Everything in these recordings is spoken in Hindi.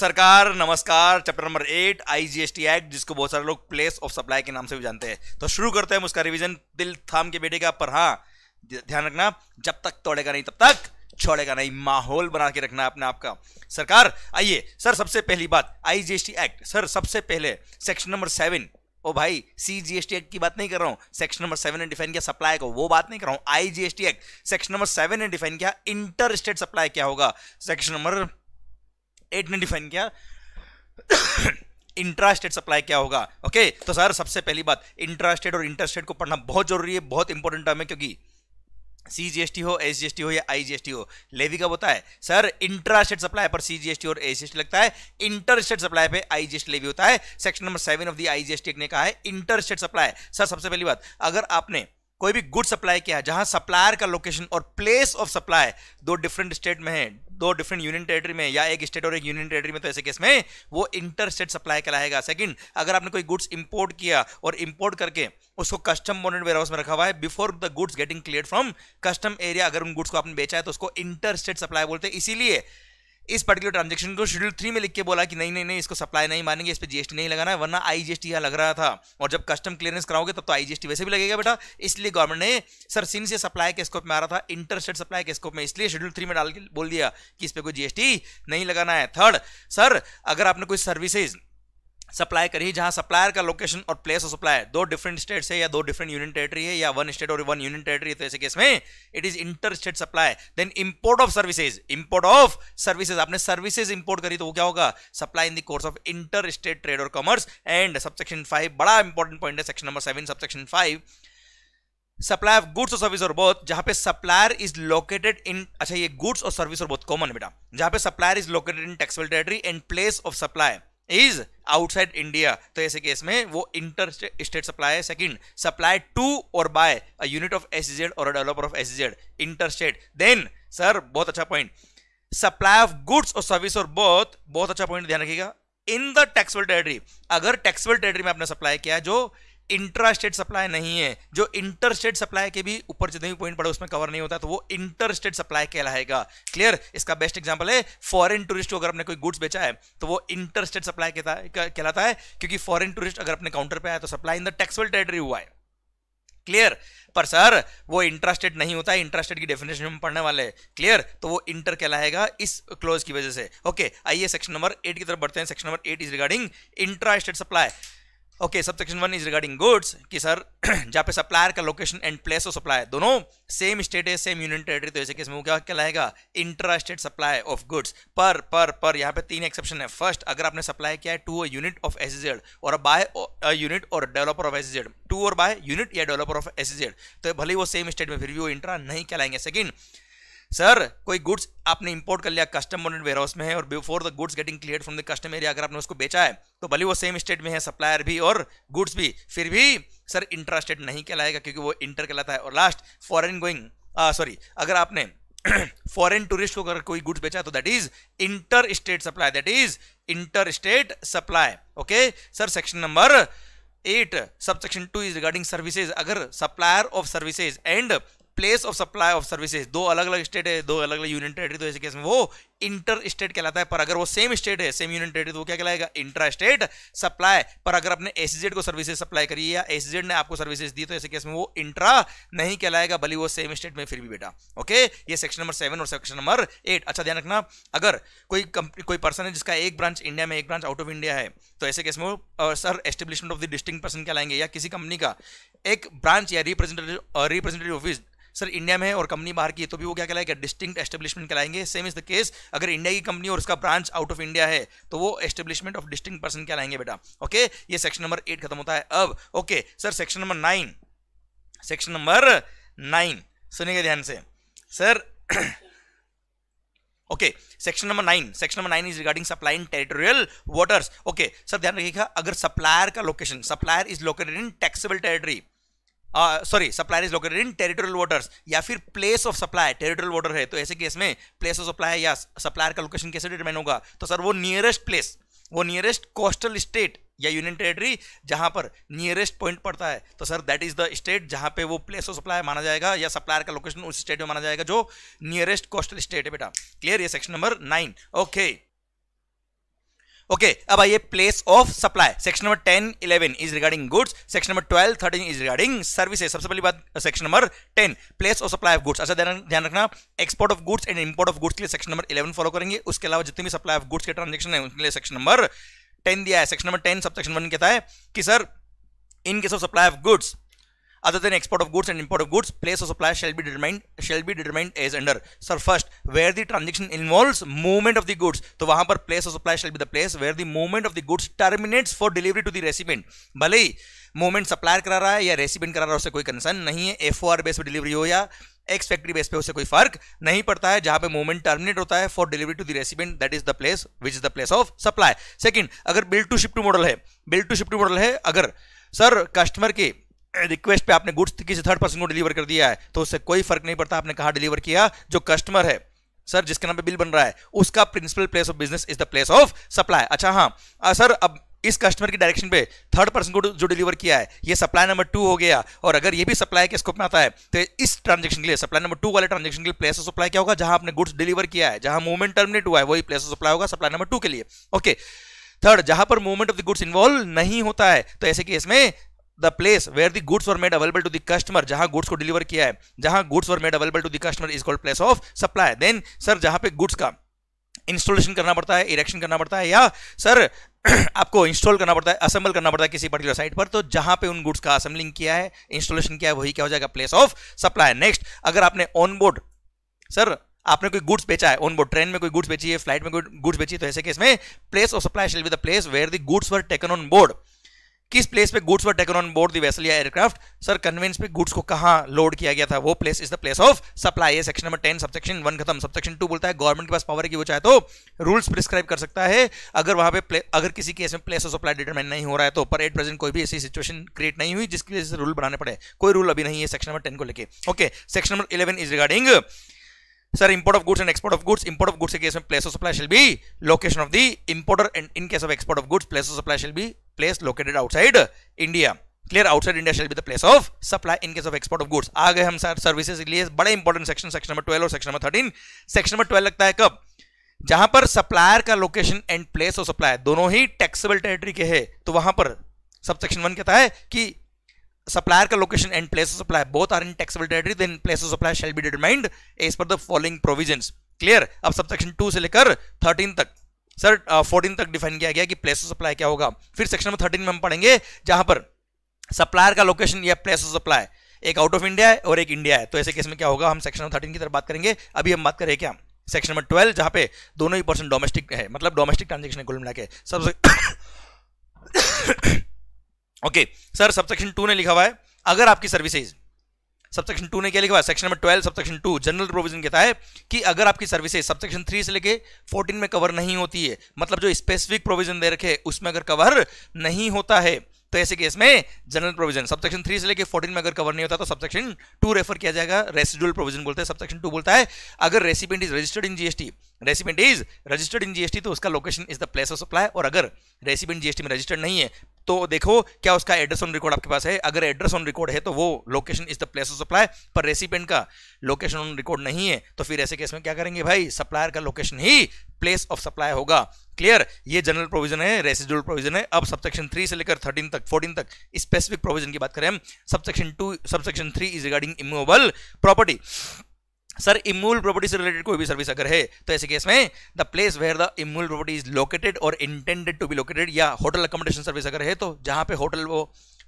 सरकार नमस्कार chapter number eight IGST act जिसको बहुत सारे लोग प्लेस ऑफ सप्लाई के नाम से भी जानते हैं तो शुरू करते हैं उसका रिवीजन दिल थाम के बेटे का पर हाँ ध्यान रखना जब तक तोड़ेगा नहीं तब तक छोड़ेगा नहीं माहौल बना के रखना अपने आपका सरकार आइए सर सबसे पहली बात आईजीएसटी एक्ट सर सबसे पहले सेक्शन नंबर सेवन ओ भाई C G S T act की बात नहीं कर रहा हूं सेक्शन नंबर सेवन ने डिफाइन किया सप्लाई को वो बात नहीं कर रहा हूं I G S T act section number seven ने डिफाइन किया इंटर स्टेट सप्लाई क्या होगा सेक्शन नंबर एट ने डिफाइन किया इंट्रास्टेट सप्लाई क्या होगा ओके okay, तो सर सबसे पहली बात इंट्रास्टेट और इंटरस्टेट को पढ़ना बहुत जरूरी है बहुत इंपॉर्टेंट टर्म है क्योंकि सी हो एस हो या आई हो लेवी का होता है सर इंट्रास्टेट सप्लाई पर सी जी एस टी और एसजीएसटी लगता है इंटरस्टेट सप्लाई पे आई लेवी होता है section number seven of the I ने कहा है इंटरस्टेट सप्लाई सर सबसे पहली बात अगर आपने कोई भी गुड सप्लाई क्या है जहां सप्लायर का लोकेशन और प्लेस ऑफ सप्लाई दो डिफरेंट स्टेट में है दो डिफरेंट यूनियन टेरिटरी में या एक स्टेट और एक यूनियन टेरिटरी में तो ऐसे केस में वो इंटर स्टेट सप्लाई कराएगा सेकंड अगर आपने कोई गुड्स इंपोर्ट किया और इंपोर्ट करके उसको कस्टम मोनेट वेयर हाउस में रखा हुआ है before the goods getting clear from custom area अगर उन गुड्स को आपने बेचा है तो उसको इंटर स्टेट सप्लाई बोलते हैं इसीलिए इस पर्टिकुलर ट्रांजेक्शन को शेड्यूल थ्री में लिख के बोला कि नहीं नहीं नहीं इसको सप्लाई नहीं मानेंगे इस पर जीएसटी नहीं लगाना है वरना आई जी यहाँ लग रहा था और जब कस्टम क्लियरेंस कराओगे तब तो आई जी वैसे भी लगेगा बेटा इसलिए गवर्नमेंट ने सर सिन से सप्लाई के स्कोप में आ रहा था इंटरस्टेट सप्लाई के स्कोप में इसलिए शेड्यूल थ्री में डाल के बोल दिया कि इस पर कोई जीएसटी नहीं लगाना है थर्ड सर अगर आपने कोई सर्विसेज सप्लाई करी जहां सप्लायर का लोकेशन और प्लेस ऑफ सप्लाई दो डिफरेंट स्टेट्स है या दो डिफरेंट यूनियन टेरेटरी है या वन स्टेट और वन यूनियन टेरेटरी तो ऐसे केस में it is inter state supply then import of services import of services आपने सर्विसेज इंपोर्ट करी तो वो क्या होगा supply in the course of inter state trade और कॉमर्स एंड सबसेक्शन फाइव बड़ा इंपॉर्टेंट पॉइंट है section number seven subsection five supply of goods और सर्विस और बोथ जहां पे सप्लायर इज लोकेटेड इन अच्छा ये गुड्स और सर्विस और बोथ कॉमन बेटा जहां पे supplier is located in taxable territory and place of supply is outside India तो ऐसे केस में वो इंटर स्टेट सप्लाई है सेकंड सप्लाई टू और by a unit of S और developer of S inter state then sir बहुत अच्छा पॉइंट सप्लाई ऑफ गुड्स और सर्विस और बोथ बहुत अच्छा पॉइंट ध्यान रखिएगा इन द टेक्सबल टेरेटरी अगर टेक्सबल टेरेटरी में आपने सप्लाई किया जो इंट्रा स्टेट सप्लाई नहीं है जो इंटर स्टेट सप्लाई के भी ऊपर जितने भी पॉइंट पड़े उसमें कवर नहीं होता तो वो इंटर स्टेट सप्लाई कहलाएगा क्लियर इसका बेस्ट एग्जाम्पल है फॉरेन टूरिस्ट को अगर अपने कोई गुड्स बेचा है तो वो इंटर स्टेट सप्लाई कहलाता है क्योंकि फॉरन टूरिस्ट अगर अपने काउंटर पर आया तो supply in the taxable territory हुआ है क्लियर पर सर वो इंटरेस्टेड नहीं होता है इंटरेस्टेड की डेफिनेशन में पढ़ने वाले क्लियर तो वो इंटर कहलाएगा इस क्लोज की वजह से ओके आइए सेक्शन नंबर एट की तरफ बढ़ते हैं section number eight is regarding interested supply okay section one is regarding goods कि सर जहाँ पे सप्लायर का location and place of supply दोनों सेम स्टेट है सेम यूनियन टेरेटरी तो ऐसे केस में क्या कहलाएगा intra state supply of goods पर पर पर यहाँ पे तीन एक्सेप्शन है फर्स्ट अगर आपने सप्लाई किया है to a unit of S और बाय यूनिट और डेवलपर ऑफ एस टू और बाय यूनिट या डेवलपर ऑफ एस तो भले वो सेम स्टेट में फिर भी वो इंट्रा नहीं कहलाएंगे सेकेंड सर कोई गुड्स आपने इंपोर्ट कर लिया कस्टम बोनेट वेयरहाउस में है और before the goods getting clear from the custom area अगर आपने उसको बेचा है तो भले वो सेम स्टेट में है सप्लायर भी और गुड्स भी फिर भी सर स्टेट नहीं कहलाएगा क्योंकि वो इंटर कहलाता है और लास्ट फॉरन गोइंग सॉरी अगर आपने फॉरन टूरिस्ट को अगर कोई गुड्स बेचा तो that is inter state supply that is inter state supply okay sir section number eight section two is regarding services अगर supplier of services and place of supply of services दो अलग अलग स्टेट है दो अलग अलग यूनियन टेरेटरी तो ऐसे केस में वो इंटर स्टेट कहलाता है पर अगर वो सेम स्टेट है सेम यूनियन टेरेटरी तो वो क्या कहलाएगा इंटर स्टेट सप्लाई पर अगर आपने एसीजेड को सर्विसेज सप्लाई करी या एसीजेड ने आपको सर्विसेज दी तो ऐसे केस में वो इंट्रा नहीं कहलाएगा भले वो सेम स्टेट में फिर भी बेटा ओके ये सेक्शन नंबर सेवन और सेक्शन नंबर एट अच्छा ध्यान रखना अगर कोई कोई पर्सन है जिसका एक ब्रांच इंडिया में एक ब्रांच आउट ऑफ इंडिया है तो ऐसे केस में sir establishment of the distinct person कहलाएंगे या किसी कंपनी का एक ब्रांच या representative representative office sir India में है और कंपनी बाहर की है तो भी वो क्या कहलाएगा डिस्टिंक्ट एस्टेब्लिशमेंट कहलाएंगे सेम इज द केस अगर इंडिया की कंपनी और उसका ब्रांच आउट ऑफ इंडिया है तो वो एस्टेब्लिशमेंट ऑफ डिस्टिंक्ट पर्सन कहलाएंगे बेटा ओके ये सेक्शन नंबर एट खत्म होता है अब okay sir section number nine section number nine सुनिएगा ध्यान से sir okay section number nine section number nine is regarding supply in territorial waters okay sir ध्यान रखिएगा अगर सप्लायर का location supplier is located in taxable territory sorry supplier is located in territorial waters या फिर place of supply territorial water है तो ऐसे केस में प्लेस ऑफ सप्लाई या सप्लायर का लोकेशन कैसे डिटरमाइन होगा तो सर वो नियरेस्ट प्लेस वो नियरेस्ट कोस्टल स्टेट या यूनियन टेरेटरी जहां पर नियरेस्ट पॉइंट पड़ता है तो sir that is the state जहां पे वो प्लेस ऑफ सप्लाई माना जाएगा या सप्लायर का लोकेशन उस स्टेट में माना जाएगा जो नियरेस्ट कोस्टल स्टेट है बेटा क्लियर ये section number nine okay okay. Okay okay, अब आइए place of supply section number ten eleven is regarding goods section number twelve thirteen is regarding services सबसे पहली बात section number ten place of supply of goods अच्छा ध्यान रखना export of goods and import of goods के लिए सेक्शन नंबर इलेवन फॉलो करेंगे उसके अलावा जितने भी सप्लाई ऑफ गुड्स के ट्रांजेक्शन है उनके लिए सेक्शन नंबर टेन दिया है section number ten sub section one कहता है कि sir in case of supply of goods other than export of goods and import of goods place of supply shall be determined shall be determined as under sir first where the transaction involves movement of the goods to wahan par place of supply shall be the place where the movement of the goods terminates for delivery to the recipient bhale hi movement supplier kara raha hai ya recipient kara raha hai usse koi concern nahi hai for base pe delivery ho ya ex factory base पे उसे कोई फर्क नहीं पड़ता है जहां पे मूवमेंट टर्मिनेट होता है for delivery to the recipient that is the place which is the place of supply second अगर bill to ship to model है bill to ship to model है अगर सर कस्टमर के रिक्वेस्ट पे आपने गुड्स किसी थर्ड पर्सन को डिलीवर कर दिया है तो उससे कोई फर्क नहीं पड़ता आपने कहा डिलीवर किया जो कस्टमर है सर जिसके नाम पे बिल बन रहा है उसका principal place of business is the place of supply अच्छा हाँ आ, सर अब इस कस्टमर की डायरेक्शन पे थर्ड पर्सन को जो डिलीवर किया है ये सप्लाई नंबर टू हो गया और अगर ये भी सप्लाई के स्कोप में आता है तो इस ट्रांजेक्शन के लिए सप्लाई नंबर टू वाले ट्रांजेक्शन के लिए प्लेस ऑफ सप्लाई क्या होगा जहां आपने गुड्स डिलीवर किया है जहां मूवमेंट टर्मिनेट हुआ है वही प्लेस ऑफ सप्लाई होगा सप्लाई नंबर टू के लिए ओके थर्ड जहां पर movement of the goods involve नहीं होता है तो ऐसे केस में the place where the goods were made available to the customer जहां गुड्स को डिलीवर किया है जहां goods were made available to the customer is called place of supply then sir जहां पे गुड्स का इंस्टॉलेशन करना पड़ता है इरेक्शन करना पड़ता है या सर आपको इंस्टॉल करना पड़ता है असेंबल करना पड़ता है किसी पर्टिकुलर साइट पर तो जहां पे उन गुड्स का असेंबलिंग किया है इंस्टॉलेशन किया है वही क्या हो जाएगा प्लेस ऑफ सप्लाई नेक्स्ट अगर आपने ऑन बोर्ड सर आपने कोई गुड्स बेचा है ऑन बोर्ड ट्रेन में कोई गुड्स बेची है फ्लाइट में कोई गुड्स बेची है तो ऐसे केस में place of supply shall with the place where the goods were taken on board किस प्लेस पे goods were taken on board the vessel या एयरक्राफ्ट सर कन्वेंस पे गुड्स को कहां लोड किया गया था वो place is the place of supply है section number ten subsection one खत्म सबसेक्शन टू बोलता है गवर्नमेंट के पास पावर है कि वो चाहे तो रूल्स प्रिस्क्राइब कर सकता है अगर वहां पे अगर किसी केस में प्लेस ऑफ सप्लाई डिटरमाइन नहीं हो रहा है तो पर एट प्रेजेंट कोई भी ऐसी सिचुएशन क्रिएट नहीं हुई जिसकी वजह से रूल बनाने पड़े कोई रूल अभी नहीं है सेक्शन नंबर टेन को लेकर okay section number eleven is regarding sir import of goods and export of goods import of goods के केस में place of supply shall be location of the importer and in case of export of goods place of supply shall be place located outside India. Clear outside India shall be the place of supply in case of export of goods आ गए हम सर सर्विसेज के लिए बड़े important section section number twelve और section number thirteen section number twelve लगता है कब जहां पर सप्लायर का location and place of supply दोनों ही टैक्सेबल टेरिटरी के है तो वहां पर सब सेक्शन वन कहता है कि supplier ka location and place of supply both are in taxable territory then place of supply shall be determined as per the following provisions clear ab subsection 2 se lekar 13 tak sir fourteen uh, तक डिफाइन किया गया कि प्लेस ऑफ सप्लाई क्या होगा फिर सेक्शन नंबर थर्टीन में हम पढ़ेंगे जहां पर सप्लायर का लोकेशन या प्लेस ऑफ सप्लाई एक आउट ऑफ इंडिया है और एक इंडिया है तो ऐसे केस में क्या होगा हम सेक्शन नंबर थर्टीन की तरफ बात करेंगे अभी हम बात करें क्या सेक्शन नंबर ट्वेल्व जहां पे दोनों ही पर्सन डोमेस्टिक है मतलब डोमेस्टिक ट्रांजेक्शन कुल मिला के सबसे ओके सर सबसेक्शन टू ने लिखा हुआ है अगर आपकी सर्विसेज सबसेक्शन टू ने क्या लिखा हुआ section number twelve subsection two general provision कहता है कि अगर आपकी सर्विसेज सबसेक्शन थ्री से लेके फोर्टीन में कवर नहीं होती है मतलब जो स्पेसिफिक प्रोविजन दे रखे उसमें अगर कवर नहीं होता है तो ऐसे केस में जनरल प्रोविजन सबसेक्शन थ्री से लेके फोर्टीन में अगर कवर नहीं होता तो सबसेक्शन टू रेफर किया जाएगा रेसिडुअल प्रोविजन बोलते हैं सबसेक्शन टू बोलता है अगर recipient is registered in GST recipient is registered in GST तो उसका location is the place of supply और अगर रेसिपेंट जीएसटी में रजिस्टर्ड नहीं है तो देखो क्या उसका एड्रेस ऑन रिकॉर्ड आपके पास है अगर एड्रेस ऑन रिकॉर्ड है तो वो location is the place of supply पर रेसिपेंट का लोकेशन ऑन रिकॉर्ड नहीं है तो फिर ऐसे केस में क्या करेंगे भाई सप्लायर का लोकेशन ही प्लेस ऑफ सप्लाई होगा क्लियर ये जनरल प्रोविजन है रेसिडुअल प्रोविजन है अब सबसेक्शन थ्री से लेकर थर्टीन तक फोर्टीन तक स्पेसिफिक प्रोविजन की बात करें हम subsection two subsection three is regarding immovable property sir immovable property से रिलेटेड कोई भी सर्विस अगर है तो ऐसे केस में the place where the immovable property is located और इंटेंडेड टू बी लोकेटेड या होटल अकोमोडेशन सर्विस अगर है तो जहाँ पे होटल वो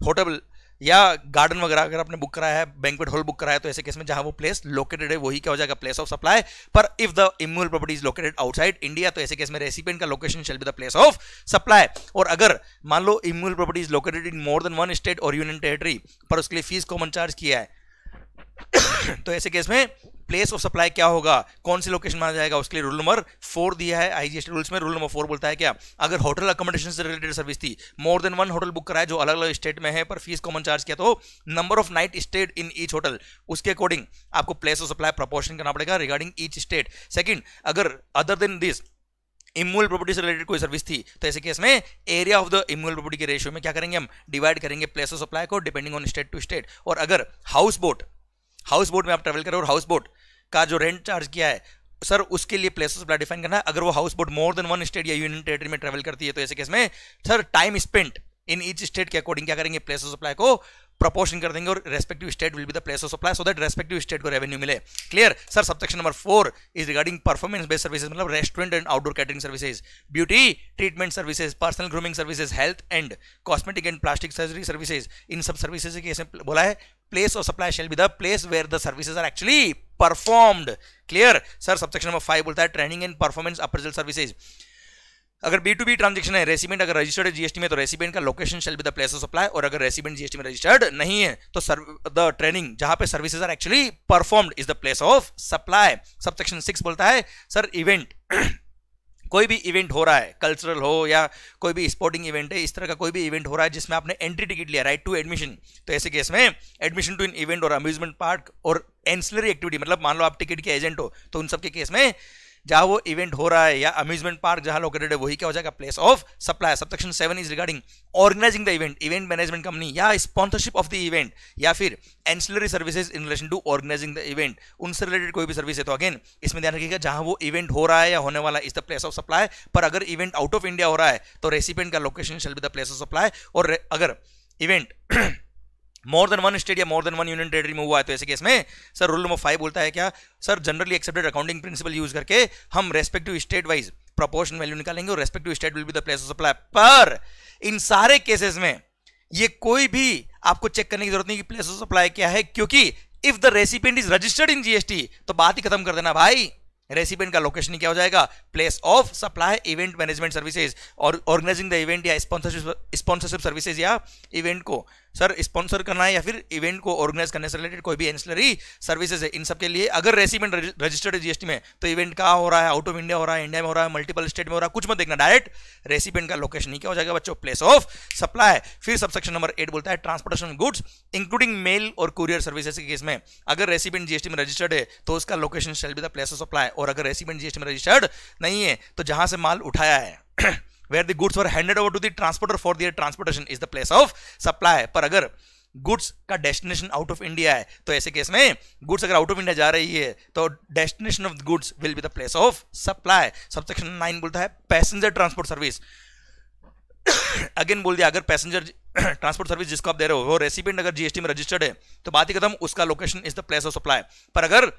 होटल या गार्डन वगैरह अगर आपने बुक कराया है बैंकवेट हॉल बुक कराया है तो ऐसे केस में जहां वो प्लेस लोकेटेड है वही क्या हो जाएगा प्लेस ऑफ सप्लाई पर if the immovable property is located outside India तो ऐसे केस में रेसिपेंट का location shall be the place of supply और अगर मान लो immovable property is located in more than one state और यूनियन टेरेटरी पर उसके लिए फीस कॉमन चार्ज किया है तो ऐसे केस में प्लेस ऑफ सप्लाई क्या होगा कौन सी लोकेशन माना जाएगा उसके लिए रूल नंबर फोर दिया है आईजीएसटी रूल्स में रूल नंबर फोर बोलता है क्या अगर होटल अकोमोडेशन से रिलेटेड सर्विस थी more than one hotel book कराया जो अलग अलग स्टेट में है पर फीस कॉमन चार्ज किया तो number of night state in each hotel उसके अकॉर्डिंग आपको प्लेस ऑफ सप्लाई प्रपोर्शन करना पड़ेगा रिगार्डिंग ईच स्टेट सेकेंड अगर other than this immovable property से रिलेटेड कोई सर्विस थी तो ऐसे केस में area of the immovable property के रेशियो में क्या करेंगे हम डिवाइड करेंगे प्लेस ऑफ सप्लाई को depending on state to state और अगर हाउस बोट हाउस बोट में आप ट्रेवल करें और हाउस बोट का जो रेंट चार्ज किया है सर उसके लिए प्लेस ऑफ डिफाइन करना है अगर वो house boat more than one state या यूनियन टेरेटरी में ट्रेवल करती है तो ऐसे केस में sir time spent in each state के अकॉर्डिंग क्या करेंगे प्लेस ऑफ सप्लाई को प्रोपोर्शन कर देंगे और respective state will be the place of supply so that respective state को रेवेन्यू मिले clear sir subsection number four is regarding performance based services मतलब restaurant and outdoor catering services beauty treatment services personal grooming services health and cosmetic and plastic surgery services इन सब सर्विसेज के बोला है place of supply shall be the place where the services actually actually clear sir sir subsection number five बोलता है training and performance appraisal services अगर बी टू बी ट्रांजेक्शन है रेसिपेंट अगर रजिस्टर्ड है जीएसटी में तो रेसिपेंट का location shall be the place of supply और अगर रेसिपेंट जीएसटी में रजिस्टर्ड नहीं है तो द ट्रेनिंग जहां पे services are actually performed is the place of supply subsection six बोलता है सर इवेंट कोई भी इवेंट हो रहा है कल्चरल हो या कोई भी स्पोर्टिंग इवेंट है इस तरह का कोई भी इवेंट हो रहा है जिसमें आपने एंट्री टिकट लिया राइट टू एडमिशन तो ऐसे केस में एडमिशन टू इन इवेंट और अम्यूजमेंट पार्क और एंसलरी एक्टिविटी मतलब मान लो आप टिकट के एजेंट हो तो उन सब के केस में जहां वो इवेंट हो रहा है या अम्यूजमेंट पार्क जहां लोकेटेड है वही क्या हो जाएगा place of supply subsection seven is regarding organizing the event event management company या स्पॉन्सरशिप ऑफ द इवेंट या फिर ancillary services in relation to organizing the event उनसे रिलेटेड कोई भी सर्विस है तो अगेन इसमें ध्यान रखिएगा जहां वो इवेंट हो रहा है या होने वाला is the place of supply पर अगर इवेंट आउट ऑफ इंडिया हो रहा है तो रेसिपेंट का location shall be the place of supply और अगर event more than one state या more than one union territory में हुआ है तो ऐसे केस में सर रूल नंबर फाइव बोलता है क्या sir generally accepted accounting principle use करके हम respective state wise proportion value निकालेंगे और respective state will be the place of supply पर इन सारे केसेस में ये कोई भी आपको चेक करने की जरूरत नहीं कि प्लेस ऑफ सप्लाई क्या है क्योंकि if the recipient is registered in GST तो बात ही खत्म कर देना भाई रेसिपेंट का लोकेशन क्या हो जाएगा place of supply event management services और ऑर्गेनाइजिंग द इवेंट या स्पॉन्सरशिप स्पॉन्सरशिप सर्विसेज या इवेंट को सर स्पॉन्सर करना है या फिर इवेंट को ऑर्गेनाइज करने से रिलेटेड कोई भी एंसलरी सर्विसेज है इन सब के लिए अगर रेसिपेंट रजिस्टर्ड है जीएसटी में तो इवेंट कहाँ हो रहा है आउट ऑफ इंडिया हो रहा है इंडिया में हो रहा है मल्टीपल स्टेट में हो रहा है कुछ मत देखना डायरेक्ट रेसिपेंट का लोकेशन ही क्या हो जाएगा बच्चों प्लेस ऑफ सप्लाई फिर सबसेक्शन नंबर एट बोलता है ट्रांसपोर्टेशन गुड्स इंक्लूडिंग मेल और कुरियर सर्विसेज के केस में अगर रेसिपेंट जीएसटी में रजिस्टर्ड है तो उसका location shall be the place of supply और अगर रेसिपेंट जीएसटी में रजिस्टर्ड नहीं है तो जहां से माल उठाया है where the goods were handed over to the transporter for their transportation is the place of supply par agar goods का डेस्टिनेशन आउट ऑफ इंडिया है तो ऐसे केस में गुड्स अगर आउट ऑफ इंडिया जा रही है तो destination of goods will be the place of supply subsection nine बोलता है पैसेंजर ट्रांसपोर्ट सर्विस अगेन बोल दिया अगर पैसेंजर ट्रांसपोर्ट सर्विस जिसको आप दे रहे हो वो रेसिपेंट अगर जीएसटी में रजिस्टर्ड है तो बात ही खत्म उसका location is the place of supply पर अगर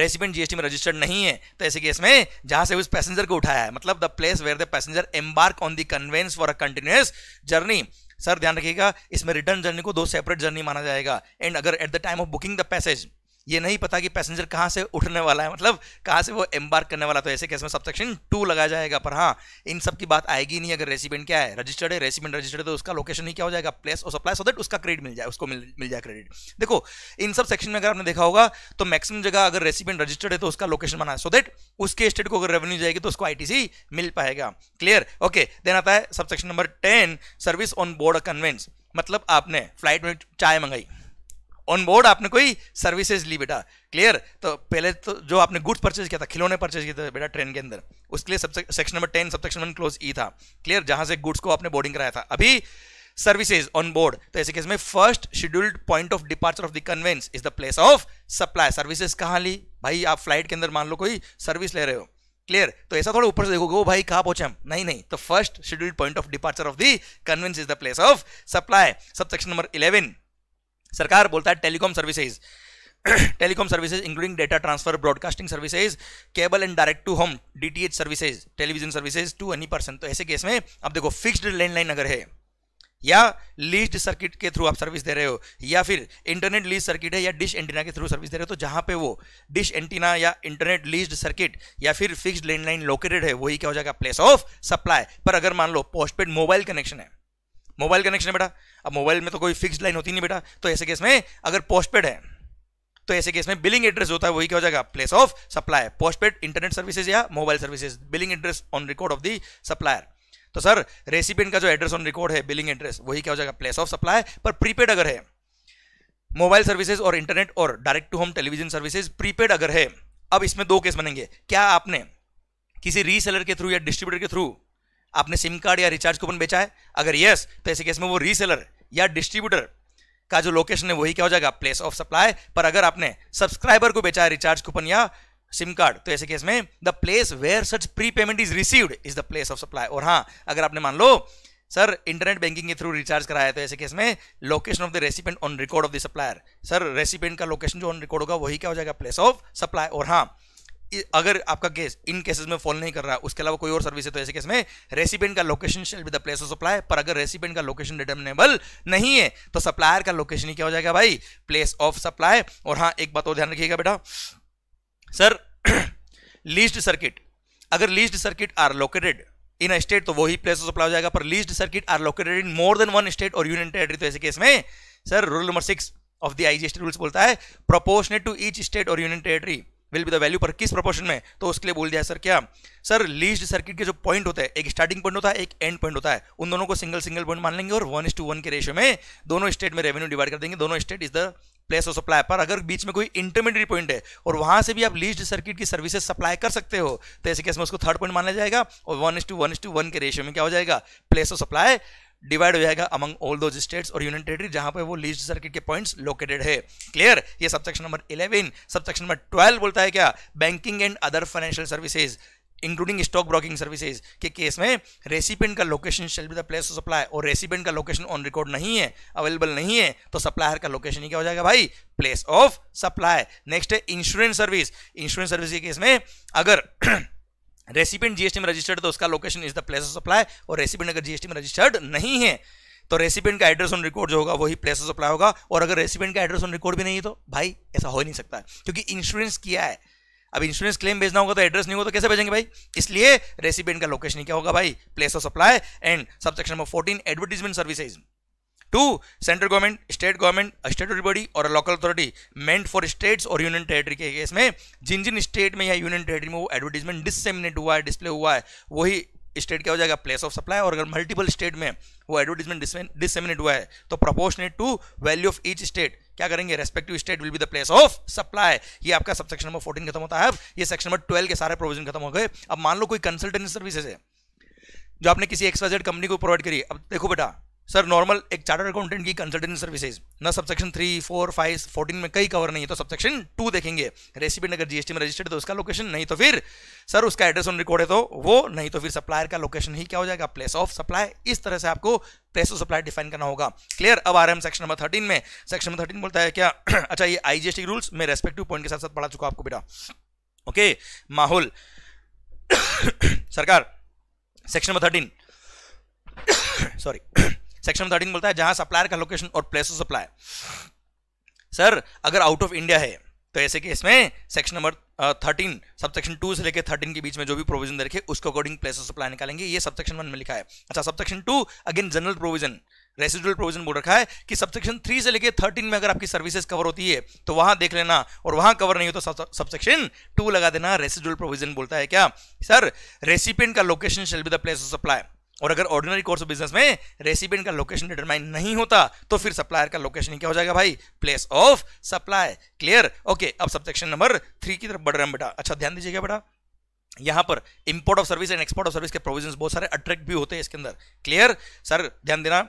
रेसिपेंट जीएसटी में रजिस्टर्ड नहीं है तो ऐसे केस में जहां से उस पैसेंजर को उठाया है मतलब the place where the passenger embark on the conveyance for a continuous journey sir ध्यान रखिएगा इसमें रिटर्न जर्नी को दो सेपरेट जर्नी माना जाएगा एंड अगर at the time of booking the passage ये नहीं पता कि पैसेंजर कहाँ से उठने वाला है मतलब कहाँ से वो एम्बार्क करने वाला तो ऐसे केस में सबसेक्शन टू लगाया जाएगा पर हाँ इन सब की बात आएगी नहीं अगर रेसिपेंट क्या है रजिस्टर्ड है रेसिपेंट रजिस्टर्ड है तो उसका लोकेशन ही क्या हो जाएगा प्लेस और सप्लाई सो दैट उसका क्रेडिट मिल जाए उसको मिल, मिल जाए क्रेडिट देखो इन सब सेक्शन में अगर आपने देखा होगा तो मैक्सिमम जगह अगर रेसिपेंट रजिस्टर्ड है तो उसका लोकेशन बना सो दैट उसके स्टेट को अगर रेवेन्यू जाएगी तो उसको आई मिल पाएगा क्लियर ओके देन आता है subsection number ten service on board conveyance मतलब आपने फ्लाइट में चाय मंगाई ऑन बोर्ड आपने कोई सर्विसेज ली बेटा क्लियर तो पहले तो जो आपने गुड्स परचेज किया था खिलौने परचेज किए थे बेटा ट्रेन के अंदर उसके लिए section number ten subsection one clause E था क्लियर जहां से गुड्स को आपने बोर्डिंग कराया था अभी सर्विसेज ऑन बोर्ड तो ऐसे केस में first scheduled point of departure of the conveyance is the place of supply services कहाँ ली भाई आप फ्लाइट के अंदर मान लो कोई सर्विस ले रहे हो क्लियर तो ऐसा थोड़ा ऊपर से देखोगे वो भाई कहाँ पहुंचे हम नहीं नहीं तो first scheduled point of departure of the conveyance is the place of supply subsection number eleven सरकार बोलता है telecom services telecom services including data transfer broadcasting services cable and direct to home DTH services television services to any person तो ऐसे केस में अब देखो फिक्स्ड लैंडलाइन अगर है या लीज सर्किट के थ्रू आप सर्विस दे रहे हो या फिर इंटरनेट लीज सर्किट है या डिश एंटीना के थ्रू सर्विस दे रहे हो तो जहां पे वो डिश एंटीना या इंटरनेट लीज सर्किट या फिर फिक्स्ड लैंडलाइन लोकेटेड है वही क्या हो जाएगा प्लेस ऑफ सप्लाई पर अगर मान लो पोस्टपेड मोबाइल कनेक्शन है मोबाइल कनेक्शन है बेटा अब मोबाइल में तो कोई फिक्स लाइन होती नहीं बेटा तो ऐसे केस में अगर पोस्टपेड है तो ऐसे केस में बिलिंग एड्रेस होता है वही क्या हो जाएगा place of supplier postpaid internet services या mobile services billing address on record of the supplier तो सर रेसिपेंट का जो एड्रेस ऑन रिकॉर्ड है बिलिंग एड्रेस वही क्या हो जाएगा प्लेस ऑफ सप्लाई पर प्रीपेड अगर है मोबाइल सर्विसेज और इंटरनेट और direct to home television services prepaid अगर है अब इसमें दो केस बनेंगे क्या आपने किसी रीसेलर के थ्रू या डिस्ट्रीब्यूटर के थ्रू आपने सिम कार्ड या रिचार्ज कूपन बेचा है अगर यस तो ऐसे केस में वो रीसेलर या डिस्ट्रीब्यूटर का जो लोकेशन है वही क्या हो जाएगा प्लेस ऑफ सप्लाई पर अगर आपने सब्सक्राइबर को बेचा है रिचार्ज कूपन या सिम कार्ड तो ऐसे केस में the place where such prepayment is received is the place of supply और हाँ अगर आपने मान लो सर इंटरनेट बैंकिंग के थ्रू रिचार्ज कराया तो ऐसे केस में location of the recipient on record of the supplier sir recipient का लोकेशन जो ऑन रिकॉर्ड होगा वही क्या हो जाएगा प्लेस ऑफ सप्लाई और हाँ अगर आपका केस इन केसेस में फॉल नहीं कर रहा उसके अलावा कोई और सर्विस है तो ऐसे केस में रेसिपेंट का location shall be the place of supply पर अगर रेसिपेंट का लोकेशन डिटर्मिनेबल नहीं है तो सप्लायर का लोकेशन ही क्या हो जाएगा भाई प्लेस ऑफ सप्लाई और हाँ एक बात और ध्यान रखिएगा बेटा सर लीस्ट सर्किट अगर leased circuit are located in state तो वही प्लेस ऑफ सप्लाई हो जाएगा पर leased circuit are located in more than one state और यूनियन टेरेटरी तो ऐसे केस में sir rule number six of the IGST rules बोलता है प्रोपोर्शनेट टू ईच स्टेट और union territory will be the value पर किस प्रपोर्शन में तो उसके लिए बोल दिया सर क्या सर लीज सर्किट के जो पॉइंट होते हैं एक स्टार्टिंग पॉइंट होता है एक एंड पॉइंट होता है उन दोनों को सिंगल सिंगल पॉइंट मान लेंगे और वन इज टू वन के रेशियो में दोनों स्टेट में रेवेन्यू डिवाइड कर देंगे दोनों state is the place of supply पर अगर बीच में कोई इंटरमीडिएट पॉइंट है और वहां से भी आप लीज सर्किट की सर्विसेज सप्लाई कर सकते हो तो ऐसे केस में उसको थर्ड पॉइंट माना जाएगा और one is to one is to one के रेशियो में क्या हो जाएगा प्लेस ऑफ सप्लाई डिवाइड हो जाएगा अमंग ऑल दोज स्टेट्स और यूनियन टेरिटरी जहां पर वो लीज सर्किट के पॉइंट्स लोकेटेड है क्लियर ये subsection number eleven subsection number twelve बोलता है क्या banking and other financial services including stock broking services के केस में रेसिपेंट का location shall be the place of supply और रेसिपेंट का लोकेशन ऑन रिकॉर्ड नहीं है अवेलेबल नहीं है तो सप्लायर का लोकेशन ही क्या हो जाएगा भाई प्लेस ऑफ सप्लाई नेक्स्ट है इंश्योरेंस सर्विस इंश्योरेंस सर्विस के केस में अगर रेसिपेंट जीएसटी में रजिस्टर्ड तो उसका location is the place of supply और रेसिपेंट अगर जीएसटी में रजिस्टर्ड नहीं है तो रेसिपेंट का एड्रेस ऑन रिकॉर्ड जो होगा वही प्लेस ऑफ सप्लाई होगा और अगर रेसिपेंट का एड्रेस ऑन रिकॉर्ड भी नहीं है तो भाई ऐसा हो ही नहीं सकता है क्योंकि इंश्योरेंस किया है अब इंश्योरेंस क्लेम भेजना होगा तो एड्रेस नहीं होगा तो कैसे भेजेंगे भाई इसलिए रेसिपेंट का लोकेशन क्या होगा भाई place of supply and subsection number fourteen advertisement services to central government state government state body और local authority meant for states और यूनियन टेरेटरी के केस में जिन जिन स्टेट में या यूनियन टेरेटरी में वो एडवर्टीजमेंट डिसमिनेट हुआ है डिस्प्ले हुआ है वही स्टेट क्या हो जाएगा प्लेस ऑफ सप्लाई और अगर मल्टीपल स्टेट में वो एडवर्टीजमेंट डिसमिनेट हुआ है तो proportionate to value of each state क्या करेंगे respective state will be the place of supply ये आपका सब सेक्शन नंबर फोर्टीन खत्म होता है ये सेक्शन नंबर ट्वेल्व के सारे प्रोविजन खत्म हो गए अब मान लो कोई कंसल्टेंसी सर्विसेज है जो आपने किसी एक्सवाइजेड कंपनी को प्रोवाइड करी अब देखो बेटा सर नॉर्मल एक चार्टर्ड अकाउंटेंट की कंसल्टेंट सर्विसेज ना subsection three four five fourteen में कई कवर नहीं है तो सबसेक्शन टू देखेंगे रेसिपी नगर जीएसटी में रजिस्टर्ड तो उसका लोकेशन नहीं तो फिर सर उसका एड्रेस ऑन रिकॉर्ड है तो वो नहीं तो फिर सप्लायर का लोकेशन ही क्या हो जाएगा प्लेस ऑफ सप्लाई इस तरह से आपको प्लेस ऑफ सप्लाई डिफाइन करना होगा क्लियर अब आ रहे हम सेक्शन नंबर थर्टीन में सेक्शन नंबर थर्टीन बोलता है क्या अच्छा ये आईजीएसटी रूल्स मैं रेस्पेक्टिव पॉइंट के साथ साथ पढ़ा चुका आपको बेटा ओके माहौल सरकार section number thirteen sorry section thirteen बोलता है जहां सप्लायर का लोकेशन और प्लेस ऑफ सप्लाई सर अगर आउट ऑफ इंडिया है तो ऐसे केस में section number thirteen sub section two से लेकर थर्टीन के बीच में जो भी प्रोविजन रखे उसके अकॉर्डिंग प्लेस ऑफ सप्लाई निकालेंगे ये सब सेक्शन वन में लिखा है अच्छा sub section two again general provision residual provision बोल रखा है कि सब सेक्शन थ्री से लेकर थर्टीन में अगर आपकी सर्विसेज कवर होती है तो वहां देख लेना और वहां कवर नहीं हो तो सब सेक्शन टू लगा देना रेसिडुअल प्रोविजन बोलता है क्या सर रेसिपियंट का location shall be the place of supply और अगर ऑर्डिनरी कोर्स ऑफ बिजनेस में रेसिपेंट का लोकेशन डिटरमाइन नहीं होता तो फिर सप्लायर का लोकेशन क्या हो जाएगा भाई place of supply clear okay अब सब्जेक्शन नंबर थ्री की तरफ बढ़ रहे हैं बेटा अच्छा ध्यान दीजिएगा बेटा यहां पर import of service and export of service के प्रोविजन बहुत सारे अट्रैक्ट भी होते हैं इसके अंदर क्लियर सर ध्यान देना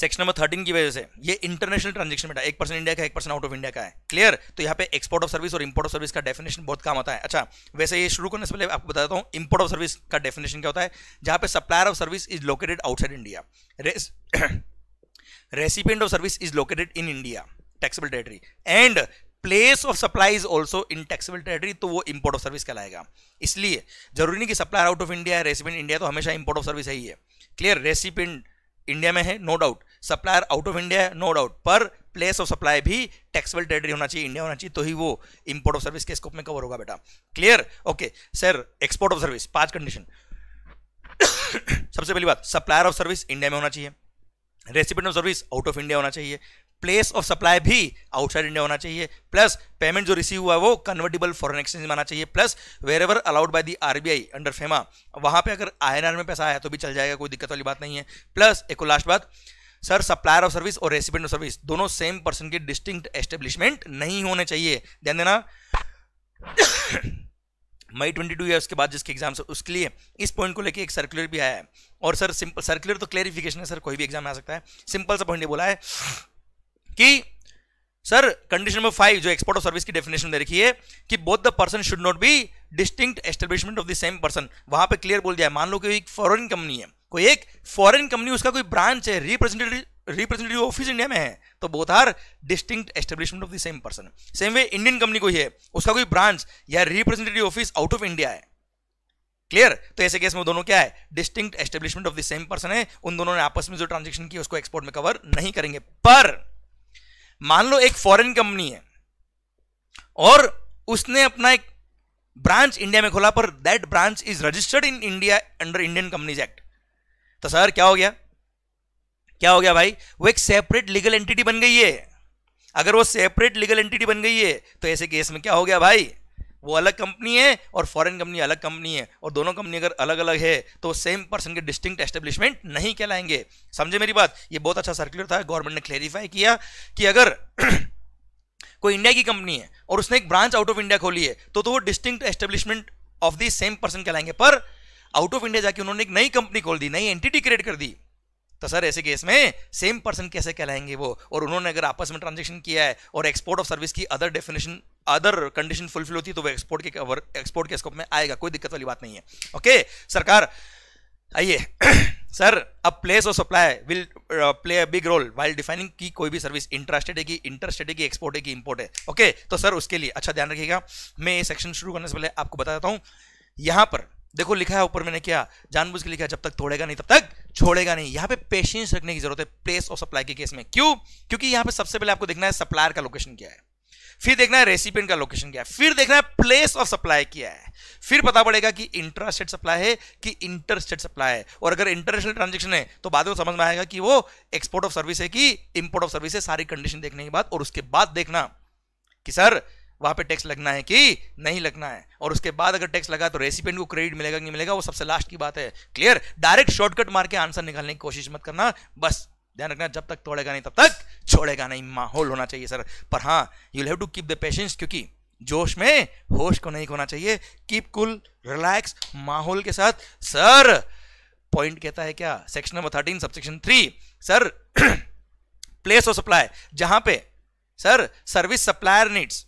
सेक्शन नंबर थर्टीन की वजह से ये इंटरनेशनल ट्रांजेक्शन बेटा एक परसेंट इंडिया का एक परसेंट आउट ऑफ इंडिया का है क्लियर तो यहाँ पे एक्सपोर्ट ऑफ सर्विस और इंपोर्ट ऑफ सर्विस का डेफिनेशन बहुत काम आता है अच्छा वैसे ये शुरू करने से पहले आपको बताता हूँ इंपोर्ट ऑफ सर्विस का डेफिनेशन क्या होता है जहाँ पे supplier of service is located outside India recipient of service is located in India taxable territory and place of supply is also in taxable territory तो वो इंपोर्ट ऑफ सर्विस कहलाएगा इसलिए जरूरी नहीं कि सप्लायर आउट ऑफ इंडिया है रेसिपेंट इंडिया तो हमेशा इंपोर्ट ऑफ सर्विस है ही है क्लियर रेसिपेंट इंडिया में है no doubt supplier out of India है नो डाउट पर प्लेस ऑफ सप्लाई भी टैक्सेबल टेरिटरी होना चाहिए इंडिया होना चाहिए तो ही वो इंपोर्ट ऑफ सर्विस के स्कोप में कवर होगा बेटा clear okay sir export of service पांच कंडीशन सबसे पहली बात सप्लायर ऑफ सर्विस इंडिया में होना चाहिए recipient of service out of India होना चाहिए प्लेस ऑफ सप्लाई भी आउटसाइड इंडिया होना चाहिए प्लस पेमेंट जो रिसीव हुआ वो कन्वर्टेबल फॉरन एक्सचेंज माना चाहिए plus wherever allowed by the RBI under FEMA वहाँ पे अगर आईएनआर में पैसा आया तो भी चल जाएगा कोई दिक्कत वाली बात नहीं है प्लस एक लास्ट बात सर सप्लायर ऑफ सर्विस और रेसिपेंट ऑफ सर्विस दोनों सेम पर्सन के डिस्टिंक्ट एस्टेब्लिशमेंट नहीं होने चाहिए ध्यान देना मई ट्वेंटी टू या के बाद जिसके एग्जाम से उसके लिए इस पॉइंट को लेके एक सर्कुलर भी आया है और सर सिंपल सर्कुलर तो क्लेरिफिकेशन है सर कोई भी एग्जाम आ सकता है सिंपल सा पॉइंट ये बोला है कि सर कंडीशन नंबर फाइव जो एक्सपोर्ट ऑफ सर्विस की डेफिनेशन दे रखी है कि both the person should not be distinct establishment of the same person वहां पे क्लियर बोल दिया मान लो कि एक फॉरेन कंपनी है कोई एक फॉरेन कंपनी उसका कोई ब्रांच है रिप्रेजेंटेटिव रिप्रेजेंटेटिव ऑफिस इंडिया में है तो both are distinct establishment of the same person same way Indian company कोई है उसका कोई ब्रांच या representative office out of India है क्लियर तो ऐसे केस में दोनों क्या है distinct establishment of the same person है उन दोनों ने आपस में जो ट्रांजेक्शन की उसको एक्सपोर्ट में कवर नहीं करेंगे पर मान लो एक फॉरेन कंपनी है और उसने अपना एक ब्रांच इंडिया में खोला पर that branch is registered in India under Indian companies act तो सर क्या हो गया क्या हो गया भाई वो एक सेपरेट लीगल एंटिटी बन गई है अगर वो सेपरेट लीगल एंटिटी बन गई है तो ऐसे केस में क्या हो गया भाई वो अलग कंपनी है और फॉरेन कंपनी अलग कंपनी है और दोनों कंपनी अगर अलग अलग है तो सेम पर्सन के डिस्टिंक्ट एस्टेब्लिशमेंट नहीं कहलाएंगे समझे मेरी बात ये बहुत अच्छा सर्कुलर था गवर्नमेंट ने क्लेरिफाई किया कि अगर कोई इंडिया की कंपनी है और उसने एक ब्रांच आउट ऑफ इंडिया खोली है तो तो वो distinct establishment of the same person कहलाएंगे पर आउट ऑफ इंडिया जाके उन्होंने एक नई कंपनी खोल दी नई एंटिटी क्रिएट कर दी तो सर ऐसे केस में सेम पर्सन कैसे कहलाएंगे वो और उन्होंने अगर आपस में ट्रांजेक्शन किया है और एक्सपोर्ट ऑफ सर्विस की other definition other condition fulfil होती तो वो एक्सपोर्ट के कवर एक्सपोर्ट के स्कोप में आएगा कोई दिक्कत वाली बात नहीं है ओके सरकार आइए सर अब प्लेस और supply will play a big role while defining की कोई भी सर्विस इंटरेस्टेड है कि इंटरेस्टेड है कि एक्सपोर्ट है कि इंपोर्ट है ओके तो सर उसके लिए अच्छा ध्यान रखिएगा मैं ये सेक्शन शुरू करने से पहले आपको बता देता हूँ यहाँ पर देखो लिखा है ऊपर मैंने क्या जानबूझ के लिखा है जब तक तोड़ेगा नहीं तब तक छोड़ेगा नहीं यहाँ पे पेशेंस रखने की जरूरत है प्लेस ऑफ सप्लाई के केस में क्यों क्योंकि यहाँ पे सबसे पहले आपको देखना है सप्लायर का लोकेशन क्या है फिर देखना है रेसिपिएंट का लोकेशन क्या है फिर देखना है प्लेस ऑफ सप्लाई क्या है फिर पता पड़ेगा कि इंट्रास्टेट सप्लाई है कि इंटरस्टेट सप्लाई है और अगर इंटरनेशनल ट्रांजेक्शन है तो बाद में समझ में आएगा कि वो एक्सपोर्ट ऑफ सर्विस है कि इंपोर्ट ऑफ सर्विस है सारी कंडीशन देखने के बाद और उसके बाद देखना कि सर वहां पे टैक्स लगना है कि नहीं लगना है और उसके बाद अगर टैक्स लगा तो रेसिपेंट को क्रेडिट मिलेगा नहीं मिलेगा वो सबसे लास्ट की बात है क्लियर डायरेक्ट शॉर्टकट मार के आंसर निकालने की कोशिश मत करना बस ध्यान रखना जब तक तोड़ेगा नहीं तब तक छोड़ेगा नहीं माहौल होना चाहिए सर पर हाँ you have to keep the patience क्योंकि जोश में होश को नहीं होना चाहिए कीप कुल रिलैक्स माहौल के साथ सर पॉइंट कहता है क्या section number thirteen subsection three sir place of supply जहां पे sir service supplier needs